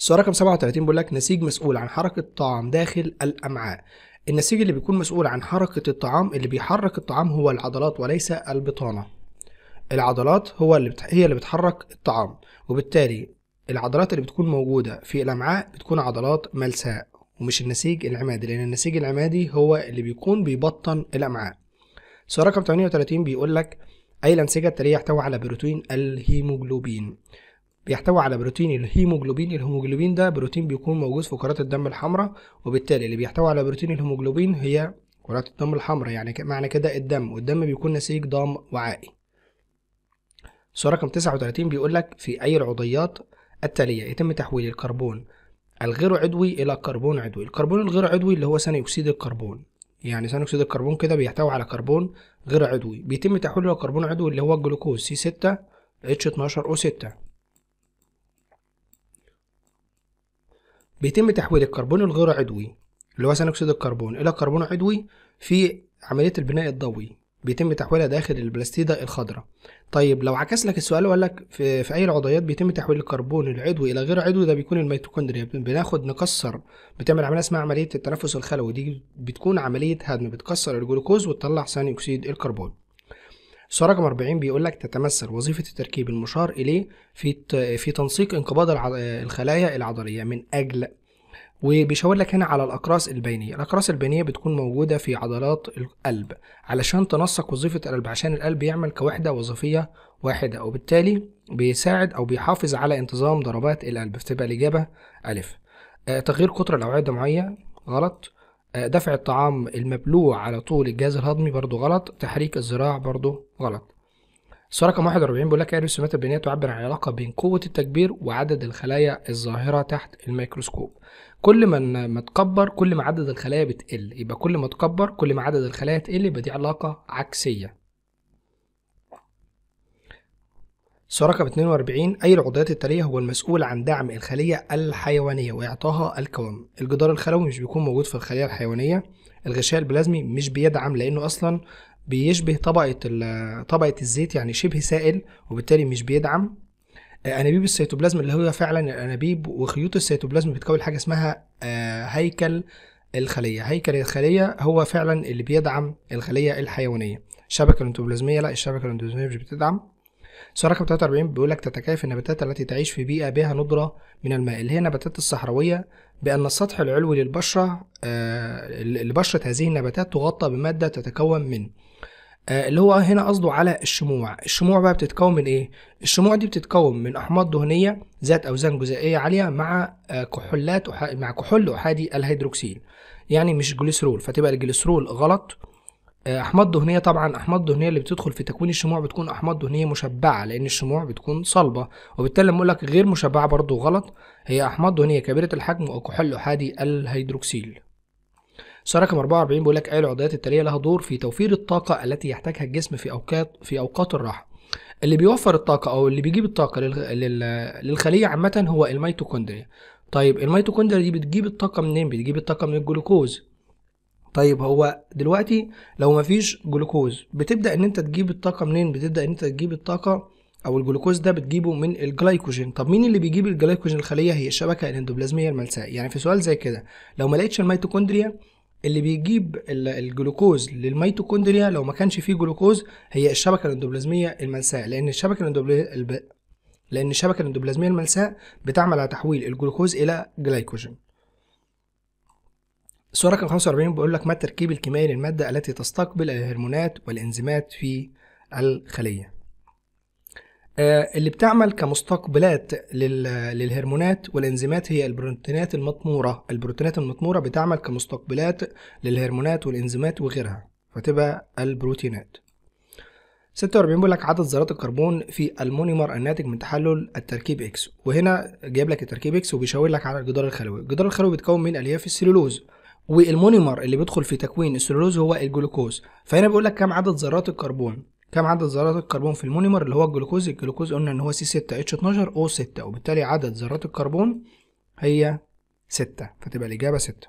السؤال رقم 37 بيقول لك نسيج مسؤول عن حركة الطعام داخل الأمعاء النسيج اللي بيكون مسؤول عن حركة الطعام اللي بيحرك الطعام هو العضلات وليس البطانة العضلات هو اللي بتح... هي اللي بتحرك الطعام وبالتالي العضلات اللي بتكون موجودة في الأمعاء بتكون عضلات ملساء ومش النسيج العمادي لان النسيج العمادي هو اللي بيكون بيبطن الامعاء سؤال رقم 38 بيقول لك اي الانسجه التاليه يحتوي على بروتين الهيموجلوبين بيحتوي على بروتين الهيموجلوبين الهيموجلوبين ده بروتين بيكون موجود في كرات الدم الحمراء وبالتالي اللي بيحتوي على بروتين الهيموجلوبين هي كرات الدم الحمراء يعني معنى كده الدم والدم بيكون نسيج ضام وعائي سؤال رقم 39 بيقول لك في أي العضيات التالية يتم تحويل الكربون الغير عضوي الى كربون عضوي الكربون الغير عضوي اللي هو ثاني اكسيد الكربون يعني ثاني اكسيد الكربون كده بيحتوي على كربون غير عضوي بيتم تحويله لكربون عضوي اللي هو الجلوكوز سي 6 اتش 12 او 6 بيتم تحويل الكربون الغير عضوي اللي هو ثاني اكسيد الكربون الى كربون عضوي في عمليه البناء الضوئي بيتم تحويلها داخل البلاستيدة الخضراء طيب لو عكس لك السؤال وقال لك في, في أي العضيات بيتم تحويل الكربون العضوي إلى غير عضوي ده بيكون الميتوكوندريا بناخد نكسر بتعمل عملية اسمها عملية التنفس الخلوي دي بتكون عملية هدم بتكسر الجلوكوز وتطلع ثاني أكسيد الكربون السؤال رقم 40 بيقول لك تتمثل وظيفة التركيب المشار إليه في في تنسيق انقباض الخلايا العضلية من أجل وبيشاور لك هنا على الأقراص البينية الأقراص البينية بتكون موجودة في عضلات القلب علشان تنسق وظيفة القلب عشان القلب يعمل كوحدة وظيفية واحدة وبالتالي بيساعد أو بيحافظ على انتظام ضربات القلب فتبقى الإجابة ألف آه تغيير قطر الأوعية الدموية غلط آه دفع الطعام المبلوع على طول الجهاز الهضمي برضو غلط تحريك الذراع برضو غلط الصوره رقم 41 بيقول لك ايه الرسومات البينيه تعبر عن العلاقه بين قوه التكبير وعدد الخلايا الظاهره تحت الميكروسكوب كل ما ما تكبر كل ما عدد الخلايا بتقل يبقى كل ما تكبر كل ما عدد الخلايا تقل يبقى دي علاقه عكسيه الصوره رقم 42 أي العضويات التالية هو المسؤول عن دعم الخلية الحيوانية وإعطائها الكوام الجدار الخلوي مش بيكون موجود في الخلية الحيوانية، الغشاء البلازمي مش بيدعم لأنه أصلا بيشبه طبقة طبقة الزيت يعني شبه سائل وبالتالي مش بيدعم آه، انابيب السيتوبلازم اللي هو فعلا الانابيب وخيوط السيتوبلازم بتكون حاجه اسمها آه، هيكل الخليه هيكل الخليه هو فعلا اللي بيدعم الخليه الحيوانيه الشبكه الانتوبلازميه لا الشبكه الانتوبلازميه مش بتدعم سؤال رقم 43 بيقول لك تتكيف النباتات التي تعيش في بيئه بها ندره من الماء اللي هي النباتات الصحراويه بان السطح العلوي للبشره آه، لبشره هذه النباتات تغطى بماده تتكون من آه، اللي هو هنا قصده على الشموع الشموع بقى بتتكون من ايه الشموع دي بتتكون من احماض دهنيه ذات اوزان جزيئيه عاليه مع آه، كحولات وح... مع كحول احادي الهيدروكسيل يعني مش جليسرول فتبقى الجليسرول غلط آه، احماض دهنيه طبعا احماض دهنيه اللي بتدخل في تكوين الشموع بتكون احماض دهنيه مشبعه لان الشموع بتكون صلبه وبالتالي لما اقول لك غير مشبعه برضه غلط هي احماض دهنيه كبيره الحجم وكحول احادي الهيدروكسيل السؤال رقم 44 بيقول لك اي العضويات التاليه لها دور في توفير الطاقه التي يحتاجها الجسم في اوقات في اوقات الراحه اللي بيوفر الطاقه او اللي بيجيب الطاقه للخليه عامه هو الميتوكوندريا طيب الميتوكوندريا دي بتجيب الطاقه منين بتجيب الطاقه من الجلوكوز طيب هو دلوقتي لو مفيش جلوكوز بتبدا ان انت تجيب الطاقه منين بتبدا ان انت تجيب الطاقه او الجلوكوز ده بتجيبه من الجلايكوجين طب مين اللي بيجيب الجلايكوجين الخليه هي الشبكه الاندوبلازميه الملساء يعني في سؤال زي كده لو ما لقيتش الميتوكوندريا اللي بيجيب الجلوكوز للميتوكوندريا لو ما كانش فيه جلوكوز هي الشبكه الاندوبلازميه الملساء لان الشبكه الاندوبل... لان الشبكه الاندوبلازميه الملساء بتعمل على تحويل الجلوكوز الى جلايكوجين الصورة رقم 45 بيقول لك ما التركيب الكيميائي للماده التي تستقبل الهرمونات والانزيمات في الخليه آه، اللي بتعمل كمستقبلات للهرمونات والانزيمات هي البروتينات المطموره البروتينات المطموره بتعمل كمستقبلات للهرمونات والانزيمات وغيرها فتبقى البروتينات 46 بيقول لك عدد ذرات الكربون في المونيمر الناتج من تحلل التركيب اكس وهنا جايب لك التركيب اكس وبيشاور لك على الجدار الخلوي الجدار الخلوي بيتكون من الياف السلولوز والمونيمر اللي بيدخل في تكوين السلولوز هو الجلوكوز فهنا بيقول لك كم عدد ذرات الكربون كم عدد ذرات الكربون في المونيمر اللي هو الجلوكوز الجلوكوز قلنا ان هو سي 6 اتش 12 او 6 وبالتالي عدد ذرات الكربون هي 6 فتبقى الاجابه 6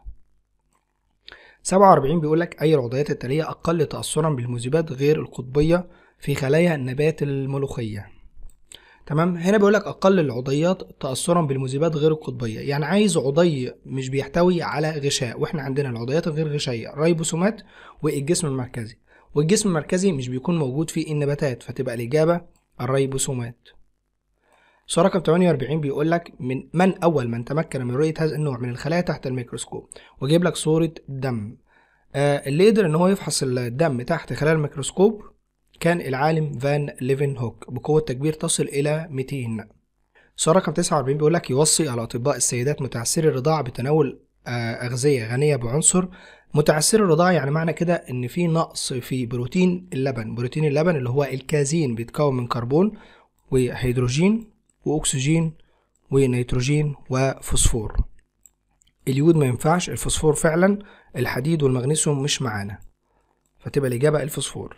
47 بيقول لك اي العضيات التاليه اقل تاثرا بالمذيبات غير القطبيه في خلايا النبات الملوخيه تمام هنا بيقول لك اقل العضيات تاثرا بالمذيبات غير القطبيه يعني عايز عضي مش بيحتوي على غشاء واحنا عندنا العضيات الغير غشائيه ريبوسومات والجسم المركزي والجسم المركزي مش بيكون موجود فيه النباتات فتبقى الإجابة الريبوسومات رقم 48 بيقول لك من من أول من تمكن من رؤية هذا النوع من الخلايا تحت الميكروسكوب وجيب لك صورة دم آه اللي قدر إن هو يفحص الدم تحت خلال الميكروسكوب كان العالم فان ليفن هوك بقوة تكبير تصل إلى 200 سؤال رقم 49 بيقول لك يوصي الأطباء السيدات متعسري الرضاعة بتناول آه، أغذية غنية بعنصر متعسر الرضاعة يعني معنى كده ان في نقص في بروتين اللبن بروتين اللبن اللي هو الكازين بيتكون من كربون وهيدروجين واكسجين ونيتروجين وفوسفور اليود ما ينفعش الفوسفور فعلا الحديد والمغنيسيوم مش معانا فتبقى الإجابة الفوسفور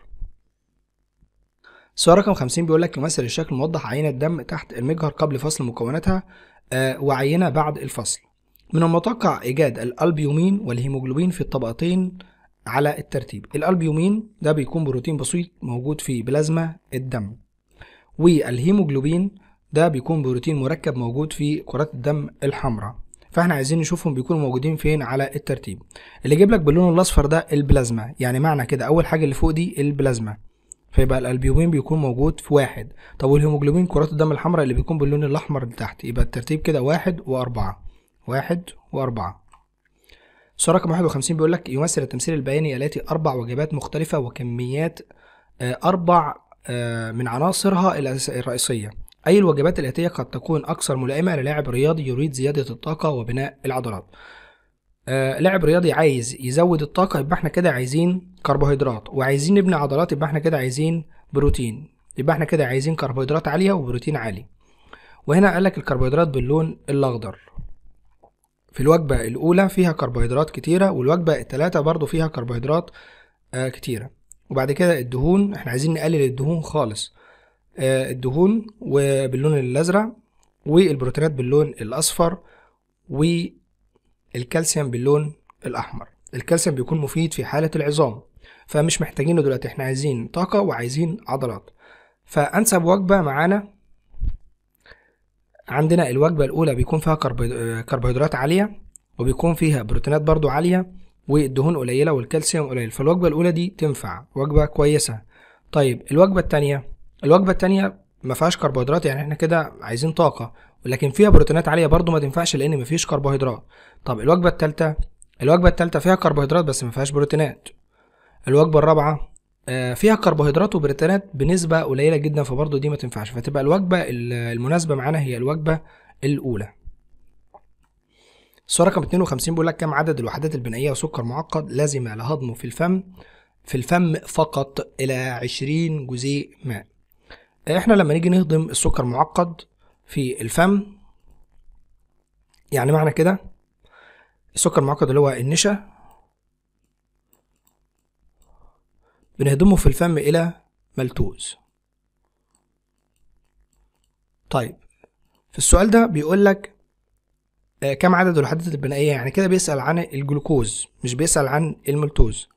سؤال رقم 50 بيقول لك يمثل الشكل الموضح عينة دم تحت المجهر قبل فصل مكوناتها آه، وعينة بعد الفصل من المتوقع إيجاد الألبيومين والهيموجلوبين في الطبقتين على الترتيب الألبيومين ده بيكون بروتين بسيط موجود في بلازما الدم والهيموجلوبين ده بيكون بروتين مركب موجود في كرات الدم الحمراء فاحنا عايزين نشوفهم بيكونوا موجودين فين على الترتيب اللي يجيب لك باللون الاصفر ده البلازما يعني معنى كده اول حاجه اللي فوق دي البلازما فيبقى الالبيومين بيكون موجود في واحد طب والهيموجلوبين كرات الدم الحمراء اللي بيكون باللون الاحمر اللي تحت يبقى الترتيب كده واحد واربعه واحد وأربعة السؤال رقم 51 بيقول لك يمثل التمثيل البياني الآتي أربع وجبات مختلفة وكميات آه، أربع آه، من عناصرها الرئيسية أي الوجبات الآتية قد تكون أكثر ملائمة للاعب رياضي يريد زيادة الطاقة وبناء العضلات آه، لاعب رياضي عايز يزود الطاقة يبقى احنا كده عايزين كربوهيدرات وعايزين نبني عضلات يبقى احنا كده عايزين بروتين يبقى احنا كده عايزين كربوهيدرات عالية وبروتين عالي وهنا قال لك الكربوهيدرات باللون الأخضر في الوجبة الأولى فيها كربوهيدرات كتيرة والوجبة التلاتة برضو فيها كربوهيدرات آه كتيرة وبعد كده الدهون احنا عايزين نقلل الدهون خالص آه الدهون وباللون الأزرق والبروتينات باللون الأصفر والكالسيوم باللون الأحمر الكالسيوم بيكون مفيد في حالة العظام فمش محتاجينه دلوقتي احنا عايزين طاقة وعايزين عضلات فأنسب وجبة معانا عندنا الوجبة الأولى بيكون فيها كربوهيدرات عالية وبيكون فيها بروتينات برضو عالية والدهون قليلة والكالسيوم قليل فالوجبة الأولى دي تنفع وجبة كويسة طيب الوجبة التانية الوجبة التانية ما فيهاش كربوهيدرات يعني احنا كده عايزين طاقة ولكن فيها بروتينات عالية برضو ما تنفعش لأن ما فيش كربوهيدرات طب الوجبة التالتة الوجبة التالتة فيها كربوهيدرات بس ما فيهاش بروتينات الوجبة الرابعة آه، فيها كربوهيدرات وبروتينات بنسبه قليله جدا فبرضه دي ما تنفعش فتبقى الوجبه المناسبه معانا هي الوجبه الاولى السؤال رقم 52 بيقول لك كم عدد الوحدات البنائيه وسكر معقد لازم لهضمه في الفم في الفم فقط الى 20 جزيء ماء آه، احنا لما نيجي نهضم السكر معقد في الفم يعني معنى كده السكر المعقد اللي هو النشا بنهضمه في الفم إلى ملتوز طيب في السؤال ده بيقول لك آه، كم عدد الوحدات البنائية يعني كده بيسأل عن الجلوكوز مش بيسأل عن الملتوز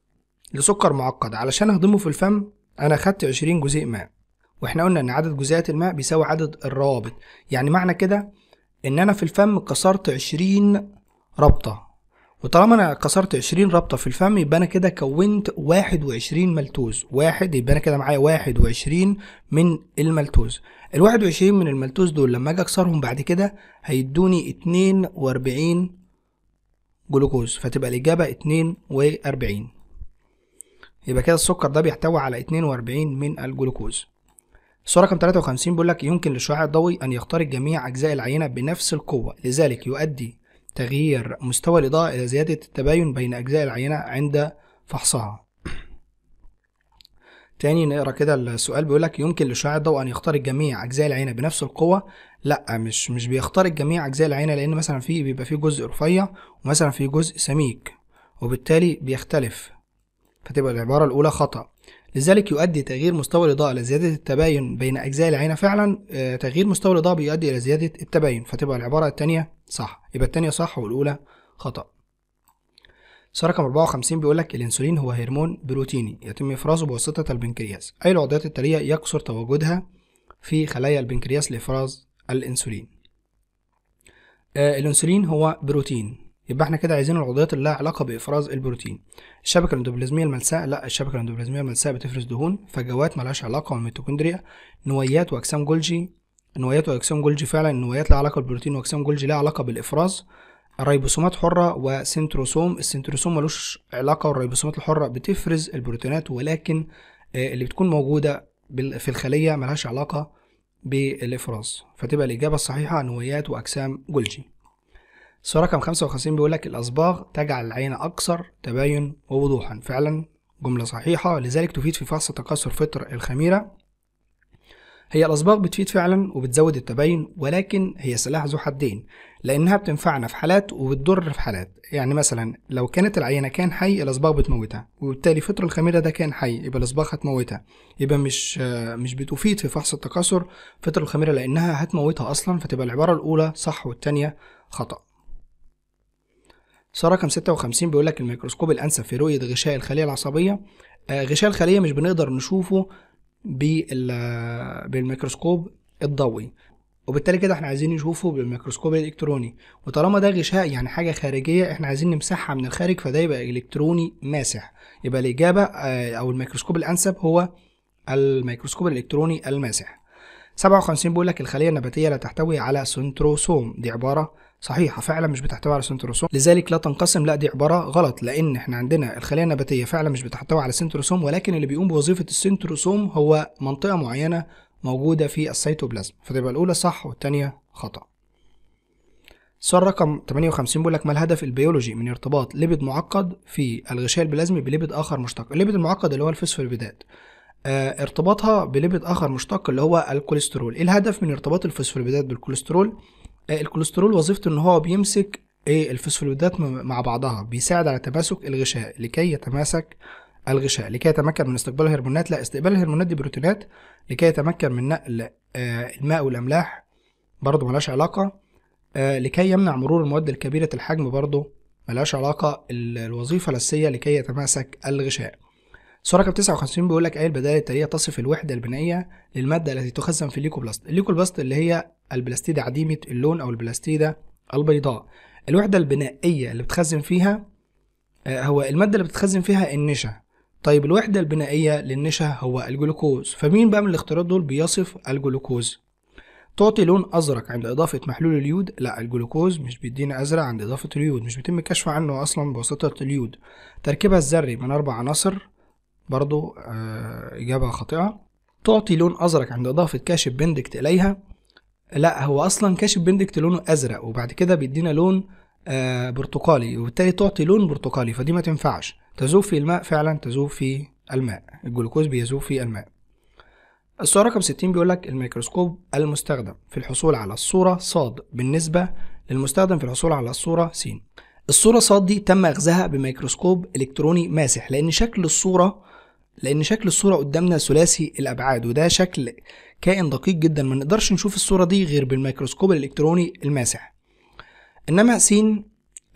لسكر معقد علشان اهضمه في الفم انا خدت 20 جزيء ماء واحنا قلنا ان عدد جزيئات الماء بيساوي عدد الروابط يعني معنى كده ان انا في الفم كسرت 20 رابطة وطالما انا كسرت 20 رابطه في الفم يبقى انا كده كونت 21 ملتوز واحد يبقى انا كده معايا 21 من الملتوز ال 21 من الملتوز دول لما اجي اكسرهم بعد كده هيدوني 42 جلوكوز فتبقى الاجابه 42 يبقى كده السكر ده بيحتوي على 42 من الجلوكوز الصوره رقم 53 بيقول لك يمكن للشعاع الضوئي أن يخترق جميع أجزاء العينة بنفس القوة لذلك يؤدي تغيير مستوى الإضاءة إلى زيادة التباين بين أجزاء العينة عند فحصها تاني نقرا كده السؤال بيقول لك يمكن لشعاع الضوء ان يخترق جميع اجزاء العينه بنفس القوه لا مش مش بيخترق جميع اجزاء العينه لان مثلا في بيبقى في جزء رفيع ومثلا في جزء سميك وبالتالي بيختلف فتبقى العباره الاولى خطا لذلك يؤدي تغيير مستوى الإضاءة لزيادة التباين بين أجزاء العينة فعلا آه، تغيير مستوى الإضاءة بيؤدي إلى زيادة التباين فتبقى العبارة التانية صح يبقى التانية صح والأولى خطأ سؤال رقم 54 بيقول لك الانسولين هو هرمون بروتيني يتم افرازه بواسطه البنكرياس اي العضلات التاليه يقصر تواجدها في خلايا البنكرياس لافراز الانسولين آه الانسولين هو بروتين يبقى احنا كده عايزين العضلات اللي لها علاقه بافراز البروتين الشبكه الاندوبلازميه الملساء لا الشبكه الاندوبلازميه الملساء بتفرز دهون فجوات ملهاش علاقه بالميتوكوندريا نويات واجسام جولجي نويات واجسام جولجي فعلا النويات لها علاقه بالبروتين واجسام جولجي لها علاقه بالافراز الريبوسومات حرة وسنتروسوم السنتروسوم ملوش علاقة والريبوسومات الحرة بتفرز البروتينات ولكن آه، اللي بتكون موجودة في الخلية ملهاش علاقة بالإفراز فتبقى الإجابة الصحيحة نويات وأجسام جولجي السؤال رقم 55 بيقول لك الأصباغ تجعل العينة أكثر تباين ووضوحا فعلا جملة صحيحة لذلك تفيد في فحص تكاثر فطر الخميرة هي الأصباغ بتفيد فعلا وبتزود التباين ولكن هي سلاح ذو حدين لأنها بتنفعنا في حالات وبتضر في حالات يعني مثلا لو كانت العينة كان حي الأصباغ بتموتها وبالتالي فطر الخميرة ده كان حي يبقى الأصباغ هتموتها يبقى مش مش بتفيد في فحص التكاثر فطر الخميرة لأنها هتموتها أصلا فتبقى العبارة الأولى صح والتانية خطأ صار رقم 56 بيقول لك الميكروسكوب الانسب في رؤيه غشاء الخليه العصبيه آه، غشاء الخليه مش بنقدر نشوفه بالميكروسكوب الضوئي وبالتالي كده احنا عايزين نشوفه بالميكروسكوب الالكتروني وطالما ده غشاء يعني حاجه خارجيه احنا عايزين نمسحها من الخارج فده يبقى الكتروني ماسح يبقى الاجابه آه، او الميكروسكوب الانسب هو الميكروسكوب الالكتروني الماسح 57 بيقول لك الخليه النباتيه لا تحتوي على سنتروسوم دي عباره صحيحه فعلا مش بتحتوي على سنتروسوم لذلك لا تنقسم لا دي عباره غلط لان احنا عندنا الخليه النباتيه فعلا مش بتحتوي على سنتروسوم ولكن اللي بيقوم بوظيفه السنتروسوم هو منطقه معينه موجوده في السيتوبلازم فتبقى الاولى صح والثانيه خطا السؤال رقم 58 بيقول لك ما الهدف البيولوجي من ارتباط ليبيد معقد في الغشاء البلازمي بليبيد اخر مشتق الليبيد المعقد اللي هو الفوسفوليبيدات آه ارتباطها بليبيد اخر مشتق اللي هو الكوليسترول ايه الهدف من ارتباط الفوسفوليبيدات بالكوليسترول آه، الكوليسترول وظيفته ان هو بيمسك ايه الفوسفوليبيدات مع بعضها بيساعد على تماسك الغشاء لكي يتماسك الغشاء لكي يتمكن من استقبال الهرمونات لا استقبال الهرمونات دي بروتينات لكي يتمكن من نقل آه، الماء والاملاح برضه ملهاش علاقه آه، لكي يمنع مرور المواد الكبيره الحجم برضه ملهاش علاقه الوظيفه الاساسيه لكي يتماسك الغشاء صوره رقم 59 بيقول لك اي البدائل التاليه تصف الوحده البنائيه للماده التي تخزن في الليكوبلاست الليكوبلاست اللي هي البلاستيده عديمه اللون او البلاستيده البيضاء الوحده البنائيه اللي بتخزن فيها آه، هو الماده اللي بتخزن فيها النشا طيب الوحده البنائيه للنشا هو الجلوكوز فمين بقى من الاختيارات دول بيصف الجلوكوز تعطي لون ازرق عند اضافه محلول اليود لا الجلوكوز مش بيدينا ازرق عند اضافه اليود مش بيتم الكشف عنه اصلا بواسطه اليود تركيبها الذري من اربع عناصر برضو آه، إجابة خاطئة تعطي لون أزرق عند إضافة كاشف بندكت إليها لا هو أصلا كاشف بندكت لونه أزرق وبعد كده بيدينا لون آه، برتقالي وبالتالي تعطي لون برتقالي فدي ما تنفعش تذوب في الماء فعلا تذوب في الماء الجلوكوز بيذوب في الماء السؤال رقم 60 بيقول لك الميكروسكوب المستخدم في الحصول على الصورة صاد بالنسبة للمستخدم في الحصول على الصورة س الصورة صاد دي تم أخذها بميكروسكوب إلكتروني ماسح لأن شكل الصورة لان شكل الصوره قدامنا ثلاثي الابعاد وده شكل كائن دقيق جدا ما نقدرش نشوف الصوره دي غير بالميكروسكوب الالكتروني الماسح انما س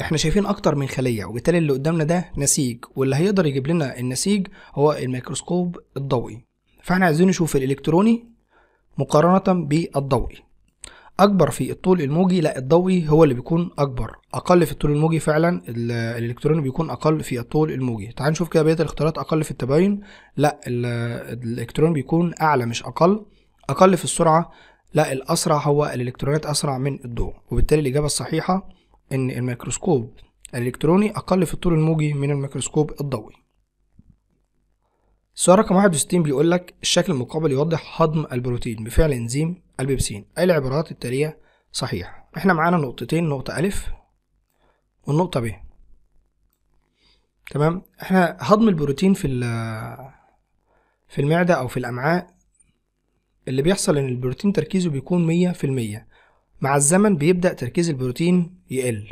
احنا شايفين اكتر من خليه وبالتالي اللي قدامنا ده نسيج واللي هيقدر يجيب لنا النسيج هو الميكروسكوب الضوئي فاحنا عايزين نشوف الالكتروني مقارنه بالضوئي اكبر في الطول الموجي لا الضوئي هو اللي بيكون اكبر اقل في الطول الموجي فعلا الالكترون بيكون اقل في الطول الموجي تعال نشوف كده بقيه الاختيارات اقل في التباين لا الالكترون بيكون اعلى مش اقل اقل في السرعه لا الاسرع هو الالكترونات اسرع من الضوء وبالتالي الاجابه الصحيحه ان الميكروسكوب الالكتروني اقل في الطول الموجي من الميكروسكوب الضوئي السؤال رقم 61 بيقول لك الشكل المقابل يوضح هضم البروتين بفعل انزيم البيبسين اي العبارات التالية صحيحة احنا معانا نقطتين نقطة ألف والنقطة ب تمام احنا هضم البروتين في في المعدة أو في الأمعاء اللي بيحصل إن البروتين تركيزه بيكون مية في المية مع الزمن بيبدأ تركيز البروتين يقل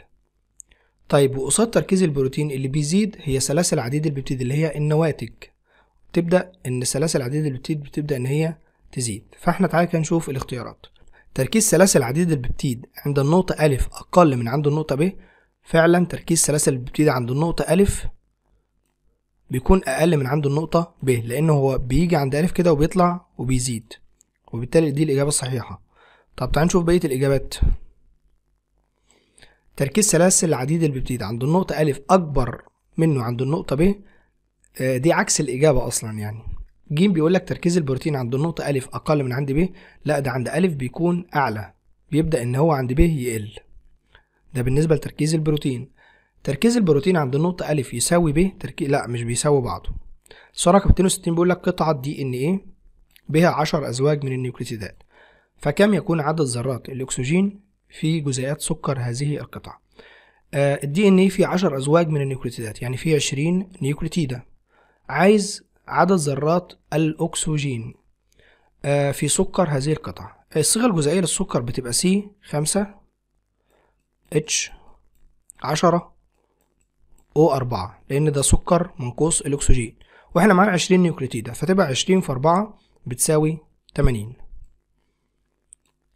طيب وقصاد تركيز البروتين اللي بيزيد هي سلاسل عديد البيبتيد اللي هي النواتج تبدا ان سلاسل عديد البيبتيد بتبدا ان هي تزيد فاحنا تعالى كده نشوف الاختيارات تركيز سلاسل عديد البيبتيد عند النقطة ألف أقل من عند النقطة ب فعلا تركيز سلاسل البيبتيد عند النقطة ألف بيكون أقل من عند النقطة ب لأن هو بيجي عند ألف كده وبيطلع وبيزيد وبالتالي دي الإجابة الصحيحة طب تعالى نشوف بقية الإجابات تركيز سلاسل عديد البيبتيد عند النقطة ألف أكبر منه عند النقطة ب آه، دي عكس الاجابه اصلا يعني جيم بيقول لك تركيز البروتين عند النقطه الف اقل من عند ب لا ده عند الف بيكون اعلى بيبدا ان هو عند ب يقل ده بالنسبه لتركيز البروتين تركيز البروتين عند النقطه الف يساوي ب تركيز لا مش بيساوي بعضه ساره رقم 62 بيقول لك قطعه دي ان ايه بها 10 ازواج من النيوكليتيدات فكم يكون عدد ذرات الاكسجين في جزيئات سكر هذه القطعه آه، الدي ان ايه فيه 10 ازواج من النيوكليتيدات يعني فيه 20 نيوكليتيده عايز عدد ذرات الأكسجين آه، في سكر هذه القطعة الصيغة الجزيئية للسكر بتبقى سي خمسة اتش عشرة او أربعة لأن ده سكر منقوص الأكسجين واحنا معانا عشرين نيوكليتيدة فتبقى عشرين في أربعة بتساوي تمانين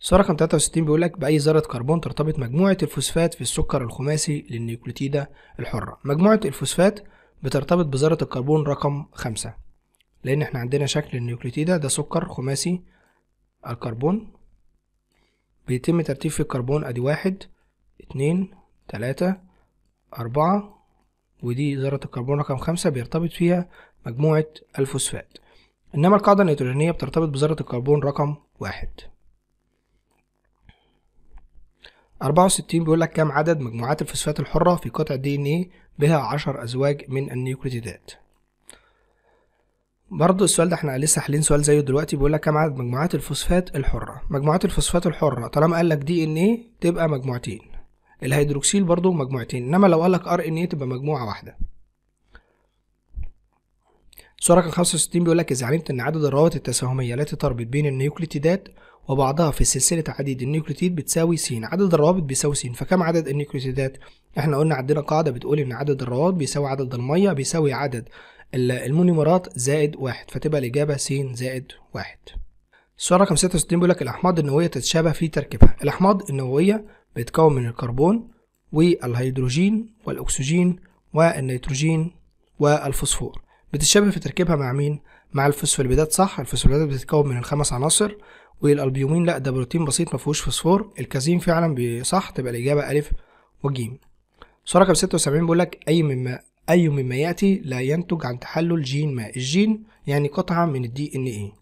صورة رقم 63 بيقول لك بأي ذرة كربون ترتبط مجموعة الفوسفات في السكر الخماسي للنيوكليتيدة الحرة مجموعة الفوسفات بترتبط بذرة الكربون رقم خمسة لأن احنا عندنا شكل النيوكليتيدة ده سكر خماسي الكربون بيتم ترتيب في الكربون ادي واحد اتنين تلاتة أربعة ودي ذرة الكربون رقم خمسة بيرتبط فيها مجموعة الفوسفات إنما القاعدة النيتروجينية بترتبط بذرة الكربون رقم واحد 64 بيقول لك كم عدد مجموعات الفوسفات الحرة في قطع دي ان ايه بها 10 أزواج من النيوكليتيدات برضه السؤال ده احنا لسه حالين سؤال زيه دلوقتي بيقول لك كم عدد مجموعات الفوسفات الحرة مجموعات الفوسفات الحرة طالما قال لك دي ان ايه تبقى مجموعتين الهيدروكسيل برضه مجموعتين انما لو قال لك ار ان ايه تبقى مجموعة واحدة سؤال رقم 65 بيقول لك إذا علمت إن عدد الروابط التساهمية التي تربط بين النيوكليتيدات وبعضها في سلسلة عديد النيوكليوتيد بتساوي س عدد الروابط بيساوي س فكم عدد النيوكليوتيدات احنا قلنا عندنا قاعدة بتقول ان عدد الروابط بيساوي عدد المية بيساوي عدد المونيمرات زائد واحد فتبقى الإجابة س زائد واحد السؤال رقم 66 بيقول لك الأحماض النووية تتشابه في تركيبها الأحماض النووية بتتكون من الكربون والهيدروجين والأكسجين والنيتروجين والفوسفور بتتشابه في تركيبها مع مين؟ مع الفوسفوليبيدات صح الفوسفوليبيدات بتتكون من الخمس عناصر والالبيومين لا ده بروتين بسيط ما فيهوش فوسفور الكازين فعلا صح تبقى الاجابه الف وجيم صوره رقم 76 بيقول لك اي مما اي مما ياتي لا ينتج عن تحلل جين ما الجين يعني قطعه من الدي ان ايه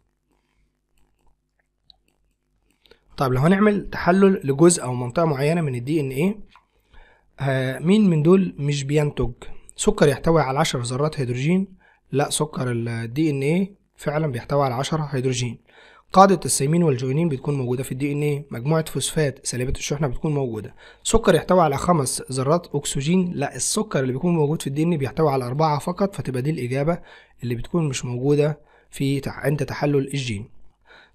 طيب لو هنعمل تحلل لجزء او منطقه معينه من الدي ان ايه مين من دول مش بينتج سكر يحتوي على 10 ذرات هيدروجين لا سكر الدي ان ايه فعلا بيحتوي على 10 هيدروجين قاعده السيمين والجوينين بتكون موجوده في الدي ان ايه مجموعه فوسفات سالبه الشحنه بتكون موجوده سكر يحتوي على خمس ذرات اكسجين لا السكر اللي بيكون موجود في الدي ان بيحتوي على اربعه فقط فتبقى دي الاجابه اللي بتكون مش موجوده في عند تحلل الجين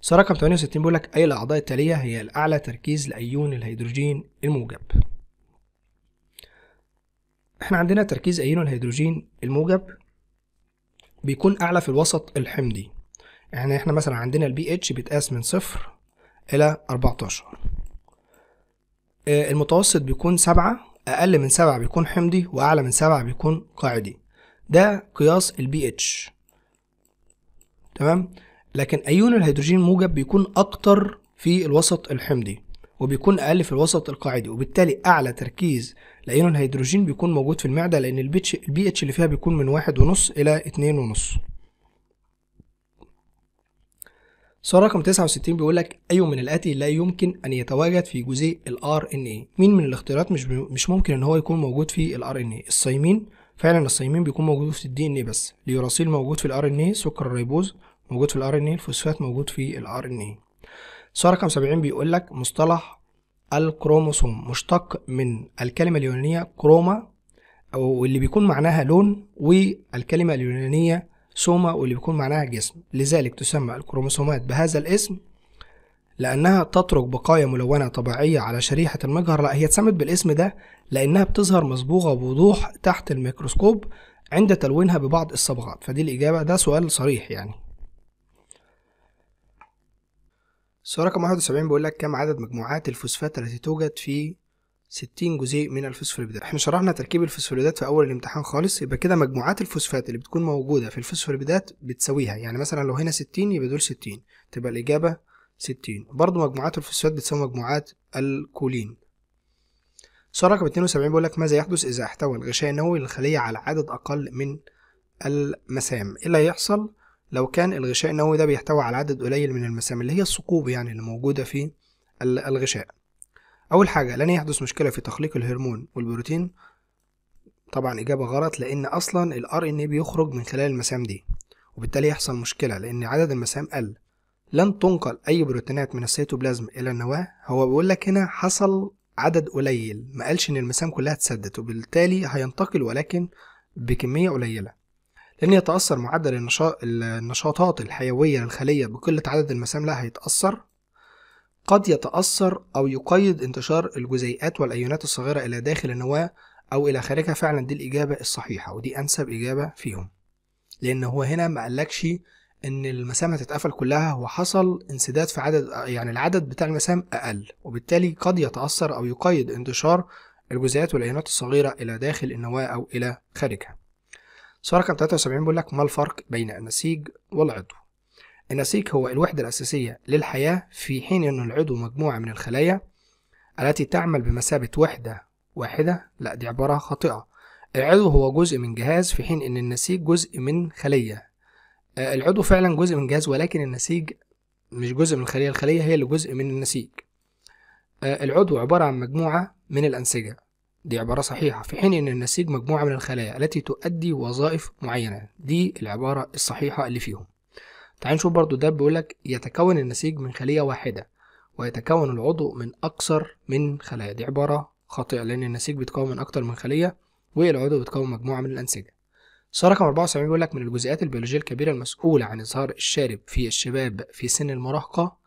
سؤال رقم 68 بيقول لك اي الاعضاء التاليه هي الاعلى تركيز لايون الهيدروجين الموجب احنا عندنا تركيز ايون الهيدروجين الموجب بيكون اعلى في الوسط الحمضي يعني احنا مثلا عندنا البي اتش بيتقاس من صفر الى 14 آه، المتوسط بيكون سبعة اقل من سبعة بيكون حمضي واعلى من سبعة بيكون قاعدي ده قياس البي اتش تمام لكن ايون الهيدروجين الموجب بيكون اكتر في الوسط الحمضي وبيكون اقل في الوسط القاعدي وبالتالي اعلى تركيز لايون الهيدروجين بيكون موجود في المعده لان البي اتش اللي فيها بيكون من واحد ونص الى اتنين ونص سؤال رقم 69 بيقول لك أي أيوة من الآتي لا يمكن أن يتواجد في جزيء ان اي مين من الاختيارات مش مش ممكن إن هو يكون موجود في ان اي الصايمين فعلا الصايمين بيكون موجود في الدي ان اي بس، اليوراسيل موجود في الار ان اي سكر الريبوز موجود في الار ان اي الفوسفات موجود في الار ان اي سؤال رقم 70 بيقول لك مصطلح الكروموسوم مشتق من الكلمة اليونانية كروما أو اللي بيكون معناها لون والكلمة اليونانية سوما واللي بيكون معناها جسم لذلك تسمى الكروموسومات بهذا الاسم لأنها تترك بقايا ملونة طبيعية على شريحة المجهر لا هي اتسمت بالاسم ده لأنها بتظهر مصبوغة بوضوح تحت الميكروسكوب عند تلوينها ببعض الصبغات فدي الإجابة ده سؤال صريح يعني السؤال رقم 71 بيقول لك كم عدد مجموعات الفوسفات التي توجد في 60 جزيء من الفوسفوليبيدات احنا شرحنا تركيب الفوسفوليبيدات في اول الامتحان خالص يبقى كده مجموعات الفوسفات اللي بتكون موجوده في الفوسفوليبيدات بتساويها يعني مثلا لو هنا 60 يبقى دول 60 تبقى الاجابه 60 برضه مجموعات الفوسفات بتساوي مجموعات الكولين سؤال رقم 72 بيقول لك ماذا يحدث اذا احتوى الغشاء النووي للخليه على عدد اقل من المسام ايه اللي هيحصل لو كان الغشاء النووي ده بيحتوي على عدد قليل من المسام اللي هي الثقوب يعني اللي موجوده في الغشاء أول حاجة لن يحدث مشكلة في تخليق الهرمون والبروتين طبعا إجابة غلط لأن أصلا ال RNA بيخرج من خلال المسام دي وبالتالي يحصل مشكلة لأن عدد المسام قل لن تنقل أي بروتينات من السيتوبلازم إلى النواة هو بيقول لك هنا حصل عدد قليل ما قالش إن المسام كلها اتسدت وبالتالي هينتقل ولكن بكمية قليلة لأن يتأثر معدل النشاطات الحيوية للخلية بقلة عدد المسام لا هيتأثر قد يتأثر أو يقيد انتشار الجزيئات والأيونات الصغيرة إلى داخل النواة أو إلى خارجها فعلا دي الإجابة الصحيحة ودي أنسب إجابة فيهم لأن هو هنا ما قالكش إن المسام هتتقفل كلها هو حصل انسداد في عدد يعني العدد بتاع المسام أقل وبالتالي قد يتأثر أو يقيد انتشار الجزيئات والأيونات الصغيرة إلى داخل النواة أو إلى خارجها. سؤال رقم 73 بيقول لك ما الفرق بين النسيج والعضو؟ النسيج هو الوحدة الأساسية للحياة في حين أن العضو مجموعة من الخلايا التي تعمل بمثابة وحدة واحدة لا دي عبارة خاطئة العضو هو جزء من جهاز في حين أن النسيج جزء من خلية آه، العضو فعلا جزء من جهاز ولكن النسيج مش جزء من الخلية الخلية هي اللي جزء من النسيج آه، العضو عبارة عن مجموعة من الأنسجة دي عبارة صحيحة في حين أن النسيج مجموعة من الخلايا التي تؤدي وظائف معينة دي العبارة الصحيحة اللي فيهم تعال نشوف برضو ده بيقول لك يتكون النسيج من خلية واحدة ويتكون العضو من أكثر من خلايا دي عبارة خاطئة لأن النسيج بيتكون من أكثر من خلية والعضو بيتكون مجموعة من الأنسجة سؤال رقم 74 بيقول لك من الجزيئات البيولوجية الكبيرة المسؤولة عن إظهار الشارب في الشباب في سن المراهقة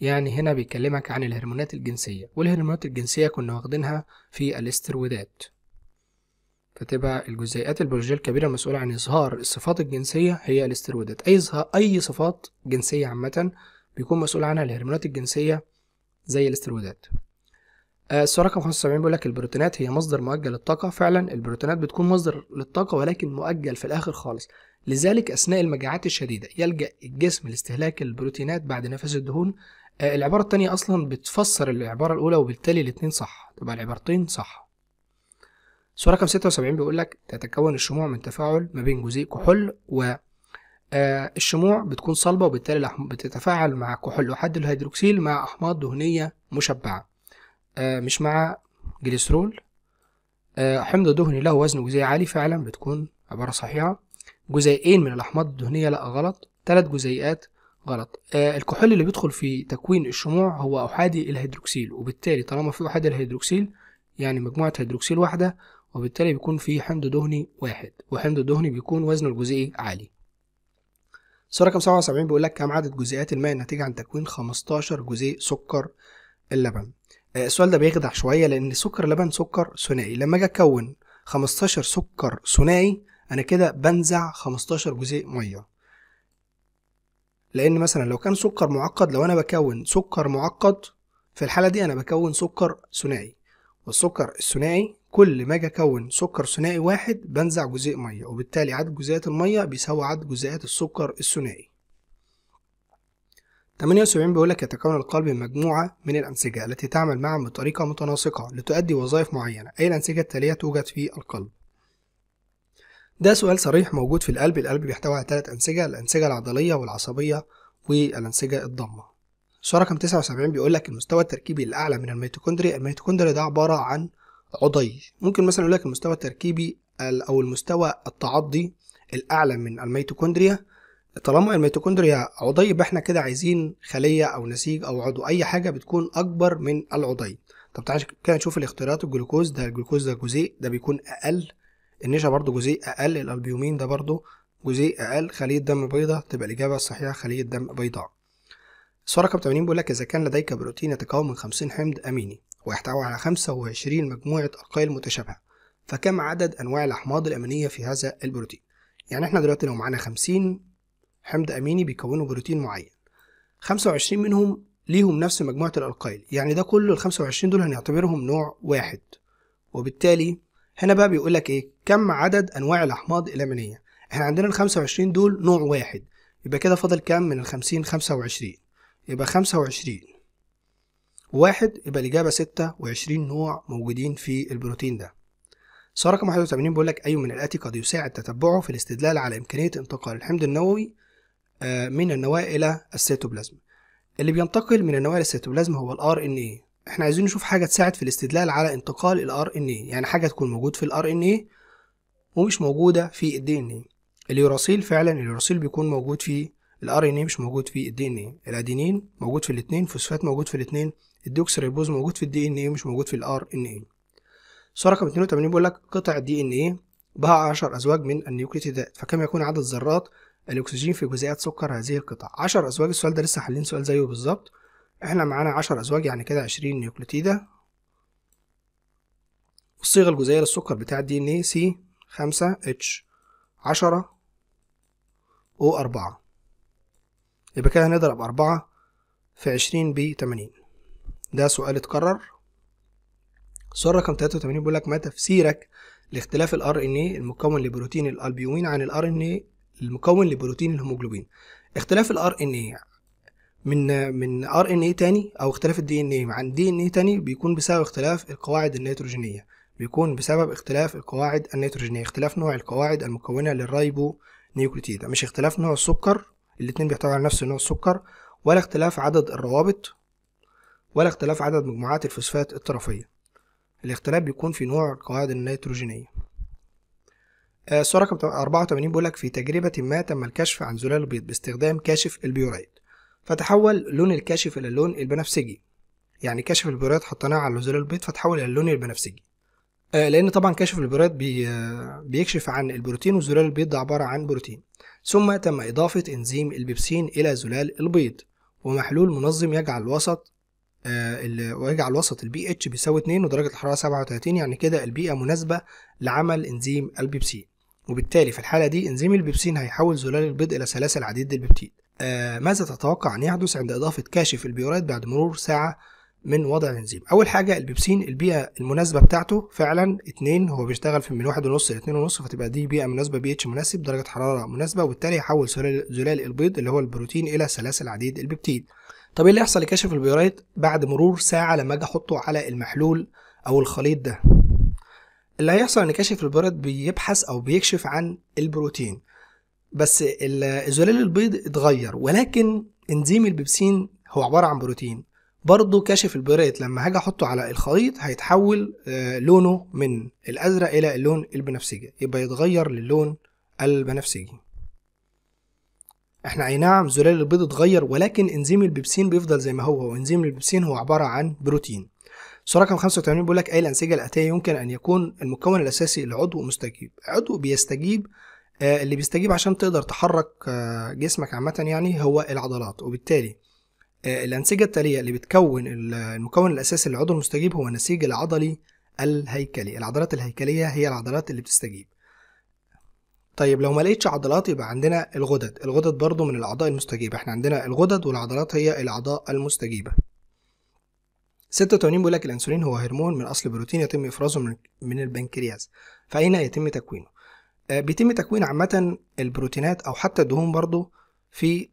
يعني هنا بيكلمك عن الهرمونات الجنسية والهرمونات الجنسية كنا واخدينها في الاسترويدات فتبقى الجزيئات البيولوجية الكبيرة المسؤولة عن إظهار الصفات الجنسية هي الاسترويدات أي أي صفات جنسية عامة بيكون مسؤول عنها الهرمونات الجنسية زي الاسترويدات الصورة آه، رقم 75 بيقول لك البروتينات هي مصدر مؤجل للطاقة فعلا البروتينات بتكون مصدر للطاقة ولكن مؤجل في الآخر خالص لذلك أثناء المجاعات الشديدة يلجأ الجسم لاستهلاك البروتينات بعد نفس الدهون آه، العبارة التانية أصلا بتفسر العبارة الأولى وبالتالي الاتنين صح تبقى العبارتين صح سؤال رقم 76 بيقول لك تتكون الشموع من تفاعل ما بين جزيء كحول و آه، الشموع بتكون صلبة وبالتالي بتتفاعل مع كحول وحد الهيدروكسيل مع أحماض دهنية مشبعة آه، مش مع جليسرول آه، حمض دهني له وزن جزيئي عالي فعلا بتكون عبارة صحيحة جزيئين من الأحماض الدهنية لا غلط ثلاث جزيئات غلط الكحول اللي بيدخل في تكوين الشموع هو أحادي الهيدروكسيل وبالتالي طالما في أحادي الهيدروكسيل يعني مجموعة هيدروكسيل واحدة وبالتالي بيكون في حمض دهني واحد وحمض الدهني بيكون وزنه الجزيئي عالي صورة رقم 77 بيقول لك كم عدد جزيئات الماء الناتجة عن تكوين 15 جزيء سكر اللبن آه، السؤال ده بيخدع شوية لأن سكر اللبن سكر ثنائي لما أجي أكون 15 سكر ثنائي أنا كده بنزع 15 جزيء مية لأن مثلا لو كان سكر معقد لو أنا بكون سكر معقد في الحالة دي أنا بكون سكر ثنائي والسكر الثنائي كل ما اجي اكون سكر ثنائي واحد بنزع جزيء ميه وبالتالي عدد جزيئات الميه بيساوي عدد جزيئات السكر الثنائي 78 بيقول لك يتكون القلب من مجموعة من الأنسجة التي تعمل معا بطريقة متناسقة لتؤدي وظائف معينة أي الأنسجة التالية توجد في القلب ده سؤال صريح موجود في القلب القلب بيحتوي على ثلاث أنسجة الأنسجة العضلية والعصبية والأنسجة الضمة سؤال رقم 79 بيقول لك المستوى التركيبي الأعلى من الميتوكوندري الميتوكوندري ده عبارة عن عضي ممكن مثلا يقول لك المستوى التركيبي او المستوى التعضي الاعلى من الميتوكوندريا طالما الميتوكوندريا عضي يبقى احنا كده عايزين خليه او نسيج او عضو اي حاجه بتكون اكبر من العضي طب تعالى كده نشوف الاختيارات الجلوكوز ده الجلوكوز ده جزيء ده بيكون اقل النشا برضو جزيء اقل الالبيومين ده برضو جزيء اقل خليه دم بيضاء تبقى الاجابه الصحيحه خليه دم بيضاء الصوره رقم 80 بيقول لك اذا كان لديك بروتين يتكون من 50 حمض اميني ويحتوي على 25 مجموعة أرقيل متشابهة فكم عدد أنواع الأحماض الأمينية في هذا البروتين؟ يعني احنا دلوقتي لو معانا 50 حمض أميني بيكونوا بروتين معين 25 منهم ليهم نفس مجموعة الألقايل يعني ده كل ال 25 دول هنعتبرهم نوع واحد وبالتالي هنا بقى بيقول لك ايه كم عدد انواع الاحماض الامينيه احنا عندنا ال 25 دول نوع واحد يبقى كده فاضل كام من ال 50 25 يبقى 25 واحد يبقى الإجابة 26 نوع موجودين في البروتين ده سؤال رقم 81 بيقول لك أي أيوة من الآتي قد يساعد تتبعه في الاستدلال على إمكانية انتقال الحمض النووي آه، من النواة إلى السيتوبلازم اللي بينتقل من النواة للسيتوبلازم هو الـ RNA إيه. احنا عايزين نشوف حاجة تساعد في الاستدلال على انتقال الـ RNA إيه. يعني حاجة تكون موجود في الـ RNA إيه ومش موجودة في الـ DNA اليوراسيل فعلا اليوراسيل بيكون موجود في الـ RNA مش موجود في الـ DNA الأدينين موجود في الاتنين فوسفات موجود في الاتنين الديوكسريبوز موجود في الدي ان ايه مش موجود في الار ان ايه صورة رقم 82 بيقول لك قطع الدي ان ايه بها 10 ازواج من النيوكليوتيدات فكم يكون عدد ذرات الاكسجين في جزيئات سكر هذه القطع 10 ازواج السؤال ده لسه حالين سؤال زيه بالظبط احنا معانا 10 ازواج يعني كده 20 نيوكليتيدة الصيغة الجزيئية للسكر بتاع الدي ان ايه سي 5 اتش 10 او 4 يبقى كده هنضرب 4 في 20 ب 80 ده سؤال اتكرر السؤال رقم 83 بيقول لك ما تفسيرك لاختلاف الار ان اي المكون لبروتين الالبيومين عن الار ان اي المكون لبروتين الهيموجلوبين اختلاف الار ان اي من من ار ان اي تاني او اختلاف الدي ان اي عن دي ان اي تاني بيكون بسبب اختلاف القواعد النيتروجينيه بيكون بسبب اختلاف القواعد النيتروجينيه اختلاف نوع القواعد المكونه للرايبو نيوكليوتيد مش اختلاف نوع السكر الاتنين بيحتوي على نفس نوع السكر ولا اختلاف عدد الروابط ولا اختلاف عدد مجموعات الفوسفات الطرفية الاختلاف بيكون في نوع القواعد النيتروجينية آه، الصورة رقم 84 بيقول لك في تجربة ما تم الكشف عن زلال البيض باستخدام كاشف البيوريت فتحول لون الكاشف إلى اللون البنفسجي يعني كشف البيوريت حطيناه على زلال البيض فتحول إلى اللون البنفسجي آه، لأن طبعا كشف البيوريت بي آه، بيكشف عن البروتين وزلال البيض ده عبارة عن بروتين ثم تم إضافة إنزيم البيبسين إلى زلال البيض ومحلول منظم يجعل الوسط آه، ويجعل وسط البي اتش بيساوي 2 ودرجه الحراره 37 يعني كده البيئه مناسبه لعمل انزيم البيبسين وبالتالي في الحاله دي انزيم البيبسين هيحول زلال البيض الى سلاسل عديد البيبتيد آه ماذا تتوقع ان يحدث عند اضافه كاشف البيورات بعد مرور ساعه من وضع الانزيم اول حاجه البيبسين البيئه المناسبه بتاعته فعلا 2 هو بيشتغل في من 1.5 ل 2.5 فتبقى دي بيئه مناسبه بي اتش مناسب درجه حراره مناسبه وبالتالي يحول زلال البيض اللي هو البروتين الى سلاسل عديد البيبتيد طب ايه اللي يحصل لكشف البيوريت بعد مرور ساعه لما اجي احطه على المحلول او الخليط ده اللي هيحصل ان كشف البيوريت بيبحث او بيكشف عن البروتين بس الزلال البيض اتغير ولكن انزيم البيبسين هو عباره عن بروتين برضه كشف البيوريت لما هاجي احطه على الخليط هيتحول آه، لونه من الازرق الى اللون البنفسجي يبقى يتغير للون البنفسجي احنا اي نعم زلال البيض اتغير ولكن انزيم البيبسين بيفضل زي ما هو وانزيم البيبسين هو عباره عن بروتين صوره رقم 85 بيقول لك اي الانسجه الاتيه يمكن ان يكون المكون الاساسي لعضو مستجيب عضو بيستجيب آه، اللي بيستجيب عشان تقدر تحرك آه، جسمك عامه يعني هو العضلات وبالتالي آه، الانسجه التاليه اللي بتكون المكون الاساسي للعضو المستجيب هو النسيج العضلي الهيكلي العضلات الهيكليه هي العضلات اللي بتستجيب طيب لو ما لقيتش عضلات يبقى عندنا الغدد الغدد برضو من الاعضاء المستجيبه احنا عندنا الغدد والعضلات هي الاعضاء المستجيبه 86 بيقول لك الانسولين هو هرمون من اصل بروتين يتم افرازه من, البنكرياس فاين يتم تكوينه آه، بيتم تكوين عامه البروتينات او حتى الدهون برضو في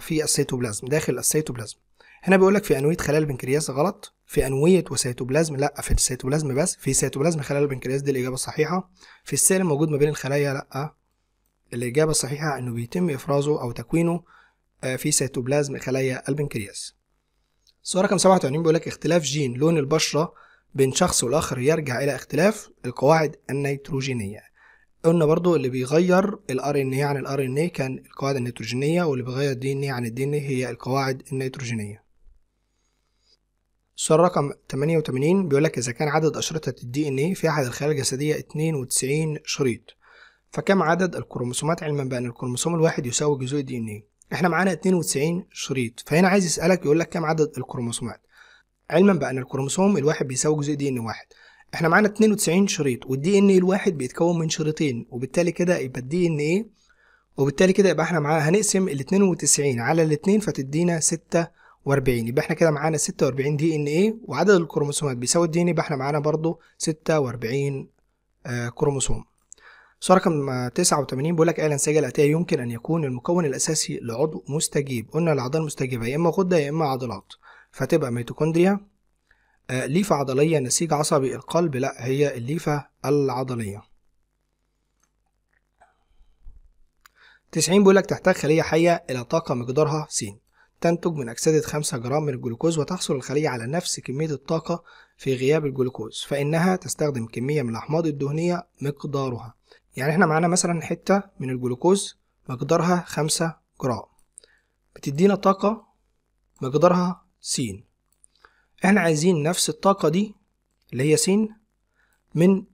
في السيتوبلازم داخل السيتوبلازم هنا بيقول لك في انويه خلايا البنكرياس غلط في انويه وسيتوبلازم لا في السيتوبلازم بس في سيتوبلازم خلايا البنكرياس دي الاجابه الصحيحه في السائل الموجود ما بين الخلايا لا الاجابه الصحيحه انه بيتم افرازه او تكوينه آه، في سيتوبلازم خلايا البنكرياس سؤال رقم 87 بيقول لك اختلاف جين لون البشره بين شخص والاخر يرجع الى اختلاف القواعد النيتروجينيه قلنا برضو اللي بيغير الـ RNA عن الـ RNA كان القواعد النيتروجينيه واللي بيغير الـ DNA عن الـ DNA هي القواعد النيتروجينيه السؤال رقم 88 بيقول لك إذا كان عدد أشرطة الـ DNA في أحد الخلايا الجسدية 92 شريط فكم عدد الكروموسومات علما بأن الكروموسوم الواحد يساوي جزء الـ DNA؟ إحنا معانا 92 شريط فهنا عايز يسألك يقول لك كم عدد الكروموسومات علما بأن الكروموسوم الواحد بيساوي جزء الـ DNA واحد إحنا معانا 92 شريط والـ DNA الواحد بيتكون من شريطين وبالتالي كده يبقى الـ DNA وبالتالي كده يبقى إحنا معانا هنقسم الـ 92 على الـ 2 فتدينا 6 واربعين يبقى احنا كده معانا 46 دي ان ايه وعدد الكروموسومات بيساوي الدي ان يبقى إيه احنا معانا برضو 46 آه كروموسوم صورة رقم 89 بيقول لك ايه الانسجه الاتيه يمكن ان يكون المكون الاساسي لعضو مستجيب قلنا الاعضاء المستجيبه يا اما غده يا اما عضلات فتبقى ميتوكوندريا آه ليفه عضليه نسيج عصبي القلب لا هي الليفه العضليه 90 بيقول لك تحتاج خليه حيه الى طاقه مقدارها س تنتج من أكسدة 5 جرام من الجلوكوز وتحصل الخلية على نفس كمية الطاقة في غياب الجلوكوز فإنها تستخدم كمية من الأحماض الدهنية مقدارها يعني احنا معانا مثلا حتة من الجلوكوز مقدارها 5 جرام بتدينا طاقة مقدارها س احنا عايزين نفس الطاقة دي اللي هي س من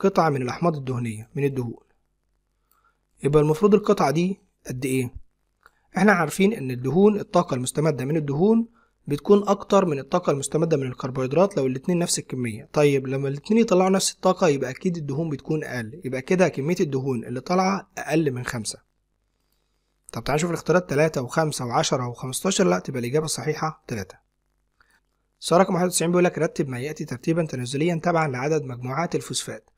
قطعة من الأحماض الدهنية من الدهون يبقى المفروض القطعة دي قد ايه احنا عارفين ان الدهون الطاقة المستمدة من الدهون بتكون اكتر من الطاقة المستمدة من الكربوهيدرات لو الاتنين نفس الكمية طيب لما الاتنين يطلعوا نفس الطاقة يبقى اكيد الدهون بتكون اقل يبقى كده كمية الدهون اللي طالعة اقل من خمسة طب تعال نشوف الاختيارات تلاتة وخمسة وعشرة وخمستاشر لا تبقى الاجابة الصحيحة تلاتة سؤال رقم 91 بيقول لك رتب ما ياتي ترتيبا تنازليا تبعا لعدد مجموعات الفوسفات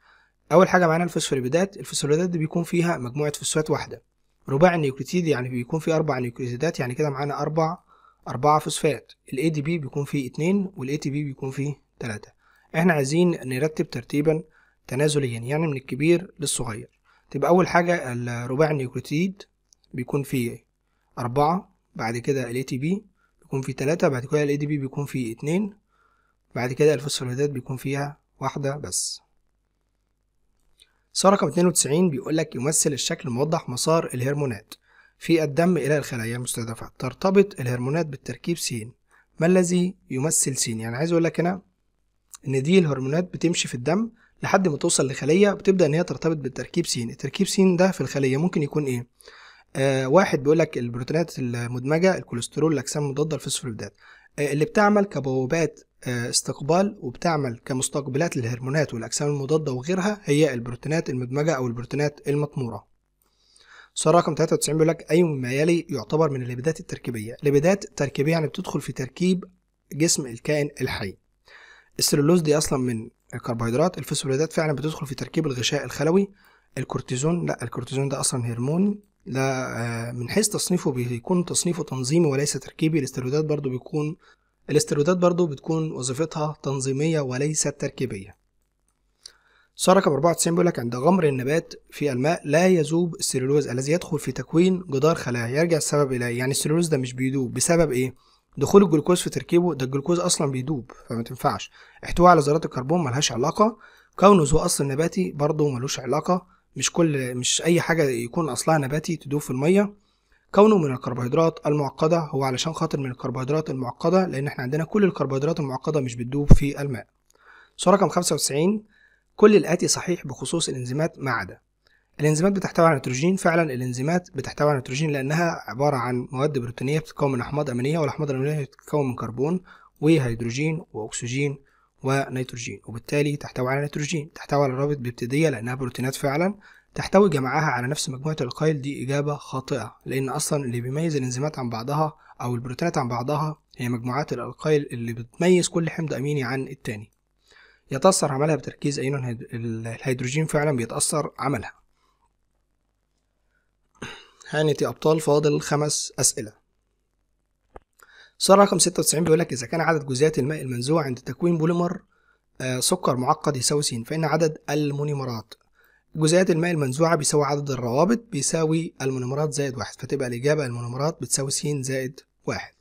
اول حاجة معانا الفوسفوليبيدات الفوسفوليبيدات بيكون فيها مجموعة فوسفات واحدة رباع النيوكليتيد يعني بيكون فيه أربع نيوكليتيدات يعني كده معانا أربع أربعة فوسفات الـ ADP بيكون فيه اتنين والـ ATP بيكون فيه تلاتة احنا عايزين نرتب ترتيبا تنازليا يعني من الكبير للصغير تبقى طيب أول حاجة الرباع النيوكليتيد بيكون فيه أربعة بعد كده الـ ATP بيكون فيه تلاتة بعد كده الـ ADP بيكون فيه اتنين بعد كده الفوسفوليدات بيكون فيها واحدة بس صورة رقم 92 بيقول لك يمثل الشكل الموضح مسار الهرمونات في الدم إلى الخلايا المستهدفة ترتبط الهرمونات بالتركيب س ما الذي يمثل س يعني عايز أقول لك هنا إن دي الهرمونات بتمشي في الدم لحد ما توصل لخلية بتبدأ إن هي ترتبط بالتركيب س التركيب س ده في الخلية ممكن يكون إيه؟ آه واحد بيقول لك البروتينات المدمجة الكوليسترول الأجسام المضادة الفوسفوليبيدات آه، اللي بتعمل كبوابات آه، استقبال وبتعمل كمستقبلات للهرمونات والأجسام المضادة وغيرها هي البروتينات المدمجة أو البروتينات المطمورة سؤال رقم 93 بيقول لك أي مما يلي يعتبر من الليبيدات التركيبية الليبيدات تركيبية يعني بتدخل في تركيب جسم الكائن الحي السلولوز دي أصلا من الكربوهيدرات الفوسفوليدات فعلا بتدخل في تركيب الغشاء الخلوي الكورتيزون لا الكورتيزون ده أصلا هرمون لا آه، من حيث تصنيفه بيكون تصنيفه تنظيمي وليس تركيبي الاستيرويدات برضو بيكون الاستيرويدات برضو بتكون وظيفتها تنظيمية وليست تركيبية سؤال رقم 94 بيقول لك عند غمر النبات في الماء لا يذوب السيلولوز الذي يدخل في تكوين جدار خلايا يرجع السبب الى يعني السيلولوز ده مش بيدوب بسبب ايه دخول الجلوكوز في تركيبه ده الجلوكوز اصلا بيدوب فما تنفعش احتوائه على ذرات الكربون ملهاش علاقه كونه ذو اصل نباتي برضه ملوش علاقه مش كل مش اي حاجه يكون اصلها نباتي تدوب في الميه كونه من الكربوهيدرات المعقده هو علشان خاطر من الكربوهيدرات المعقده لان احنا عندنا كل الكربوهيدرات المعقده مش بتدوب في الماء صورة رقم 95 كل الاتي صحيح بخصوص الانزيمات ما عدا الانزيمات بتحتوي على نيتروجين فعلا الانزيمات بتحتوي على نيتروجين لانها عباره عن مواد بروتينيه بتتكون من احماض امينيه والاحماض الامينيه بتتكون من كربون وهيدروجين واكسجين ونيتروجين وبالتالي تحتوي على نيتروجين تحتوي على رابط بيبتيدية لأنها بروتينات فعلا تحتوي جمعها على نفس مجموعة القيل دي إجابة خاطئة لأن أصلا اللي بيميز الإنزيمات عن بعضها أو البروتينات عن بعضها هي مجموعات الألقيل اللي بتميز كل حمض أميني عن التاني يتأثر عملها بتركيز أيون الهيدروجين فعلا بيتأثر عملها هانتي يا أبطال فاضل خمس أسئلة السؤال رقم 96 بيقول لك إذا كان عدد جزيئات الماء المنزوع عند تكوين بوليمر آه، سكر معقد يساوي س فإن عدد المونيمرات جزيئات الماء المنزوعة بيساوي عدد الروابط بيساوي المونيمرات زائد واحد فتبقى الإجابة المونيمرات بتساوي س زائد واحد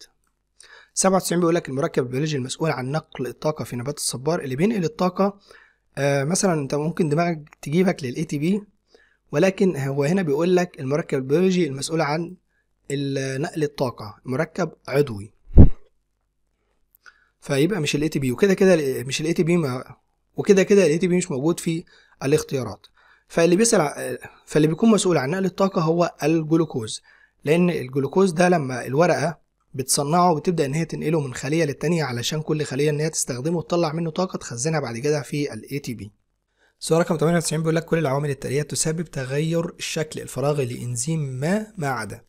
97 بيقول لك المركب البيولوجي المسؤول عن نقل الطاقة في نبات الصبار اللي بينقل الطاقة آه، مثلا انت ممكن دماغك تجيبك للـ ATP ولكن هو هنا بيقول لك المركب البيولوجي المسؤول عن نقل الطاقة مركب عضوي فيبقى مش الاي تي بي وكده كده مش الاي تي بي وكده كده الاي تي بي مش موجود في الاختيارات فاللي بيسأل فاللي بيكون مسؤول عن نقل الطاقة هو الجلوكوز لأن الجلوكوز ده لما الورقة بتصنعه وبتبدا إن هي تنقله من خلية للتانية علشان كل خلية إن هي تستخدمه وتطلع منه طاقة تخزنها بعد كده في الاي تي بي سؤال رقم 98 بيقول لك كل العوامل التالية تسبب تغير الشكل الفراغي لإنزيم ما ما عدا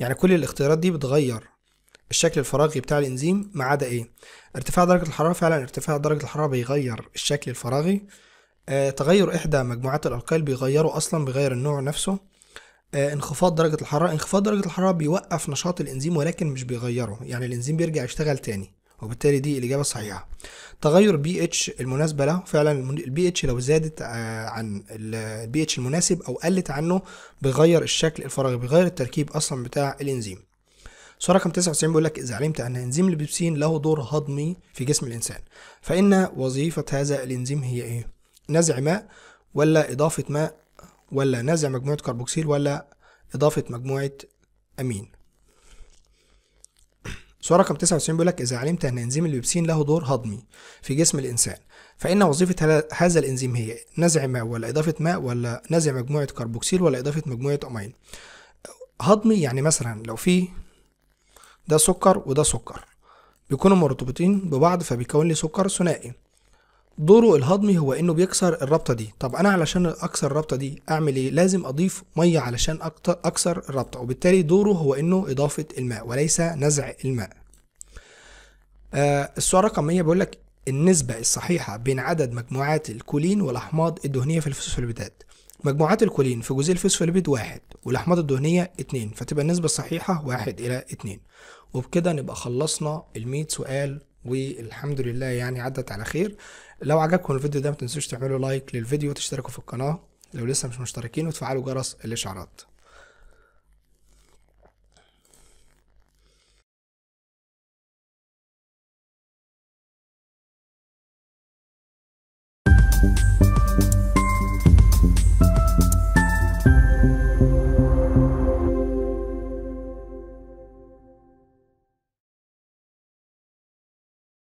يعني كل الاختيارات دي بتغير الشكل الفراغي بتاع الانزيم ما عدا ايه ارتفاع درجه الحراره فعلا ارتفاع درجه الحراره بيغير الشكل الفراغي آه تغير احدى مجموعات الالقايل بيغيره اصلا بيغير النوع نفسه آه انخفاض درجه الحراره انخفاض درجه الحراره بيوقف نشاط الانزيم ولكن مش بيغيره يعني الانزيم بيرجع يشتغل تاني وبالتالي دي الاجابه الصحيحه تغير بي اتش المناسبه له فعلا البي اتش لو زادت آه، عن البي اتش المناسب او قلت عنه بيغير الشكل الفراغي بيغير التركيب اصلا بتاع الانزيم سؤال رقم 99 بيقول لك إذا علمت أن إنزيم البيبسين له دور هضمي في جسم الإنسان فإن وظيفة هذا الإنزيم هي إيه؟ نزع ماء ولا إضافة ماء ولا نزع مجموعة كربوكسيل ولا إضافة مجموعة أمين سؤال رقم 99 بيقول لك إذا علمت أن إنزيم البيبسين له دور هضمي في جسم الإنسان فإن وظيفة هذا الإنزيم هي إيه؟ نزع ماء ولا إضافة ماء ولا نزع مجموعة كربوكسيل ولا إضافة مجموعة أمين هضمي يعني مثلا لو في ده سكر وده سكر بيكونوا مرتبطين ببعض فبيكون لي سكر ثنائي دوره الهضمي هو انه بيكسر الرابطه دي طب انا علشان اكسر الرابطه دي اعمل ايه لازم اضيف ميه علشان اكسر الرابطه وبالتالي دوره هو انه اضافه الماء وليس نزع الماء آه السؤال رقم 100 بيقول لك النسبة الصحيحة بين عدد مجموعات الكولين والأحماض الدهنية في الفوسفوليبيدات مجموعات الكولين في جزيء الفوسفوليبيد واحد والأحماض الدهنية اتنين فتبقى النسبة الصحيحة واحد إلى اتنين وبكده نبقى خلصنا الميت سؤال والحمد لله يعني عدت على خير لو عجبكم الفيديو ده متنسوش تعملوا لايك للفيديو وتشتركوا في القناة لو لسه مش مشتركين وتفعلوا جرس الإشعارات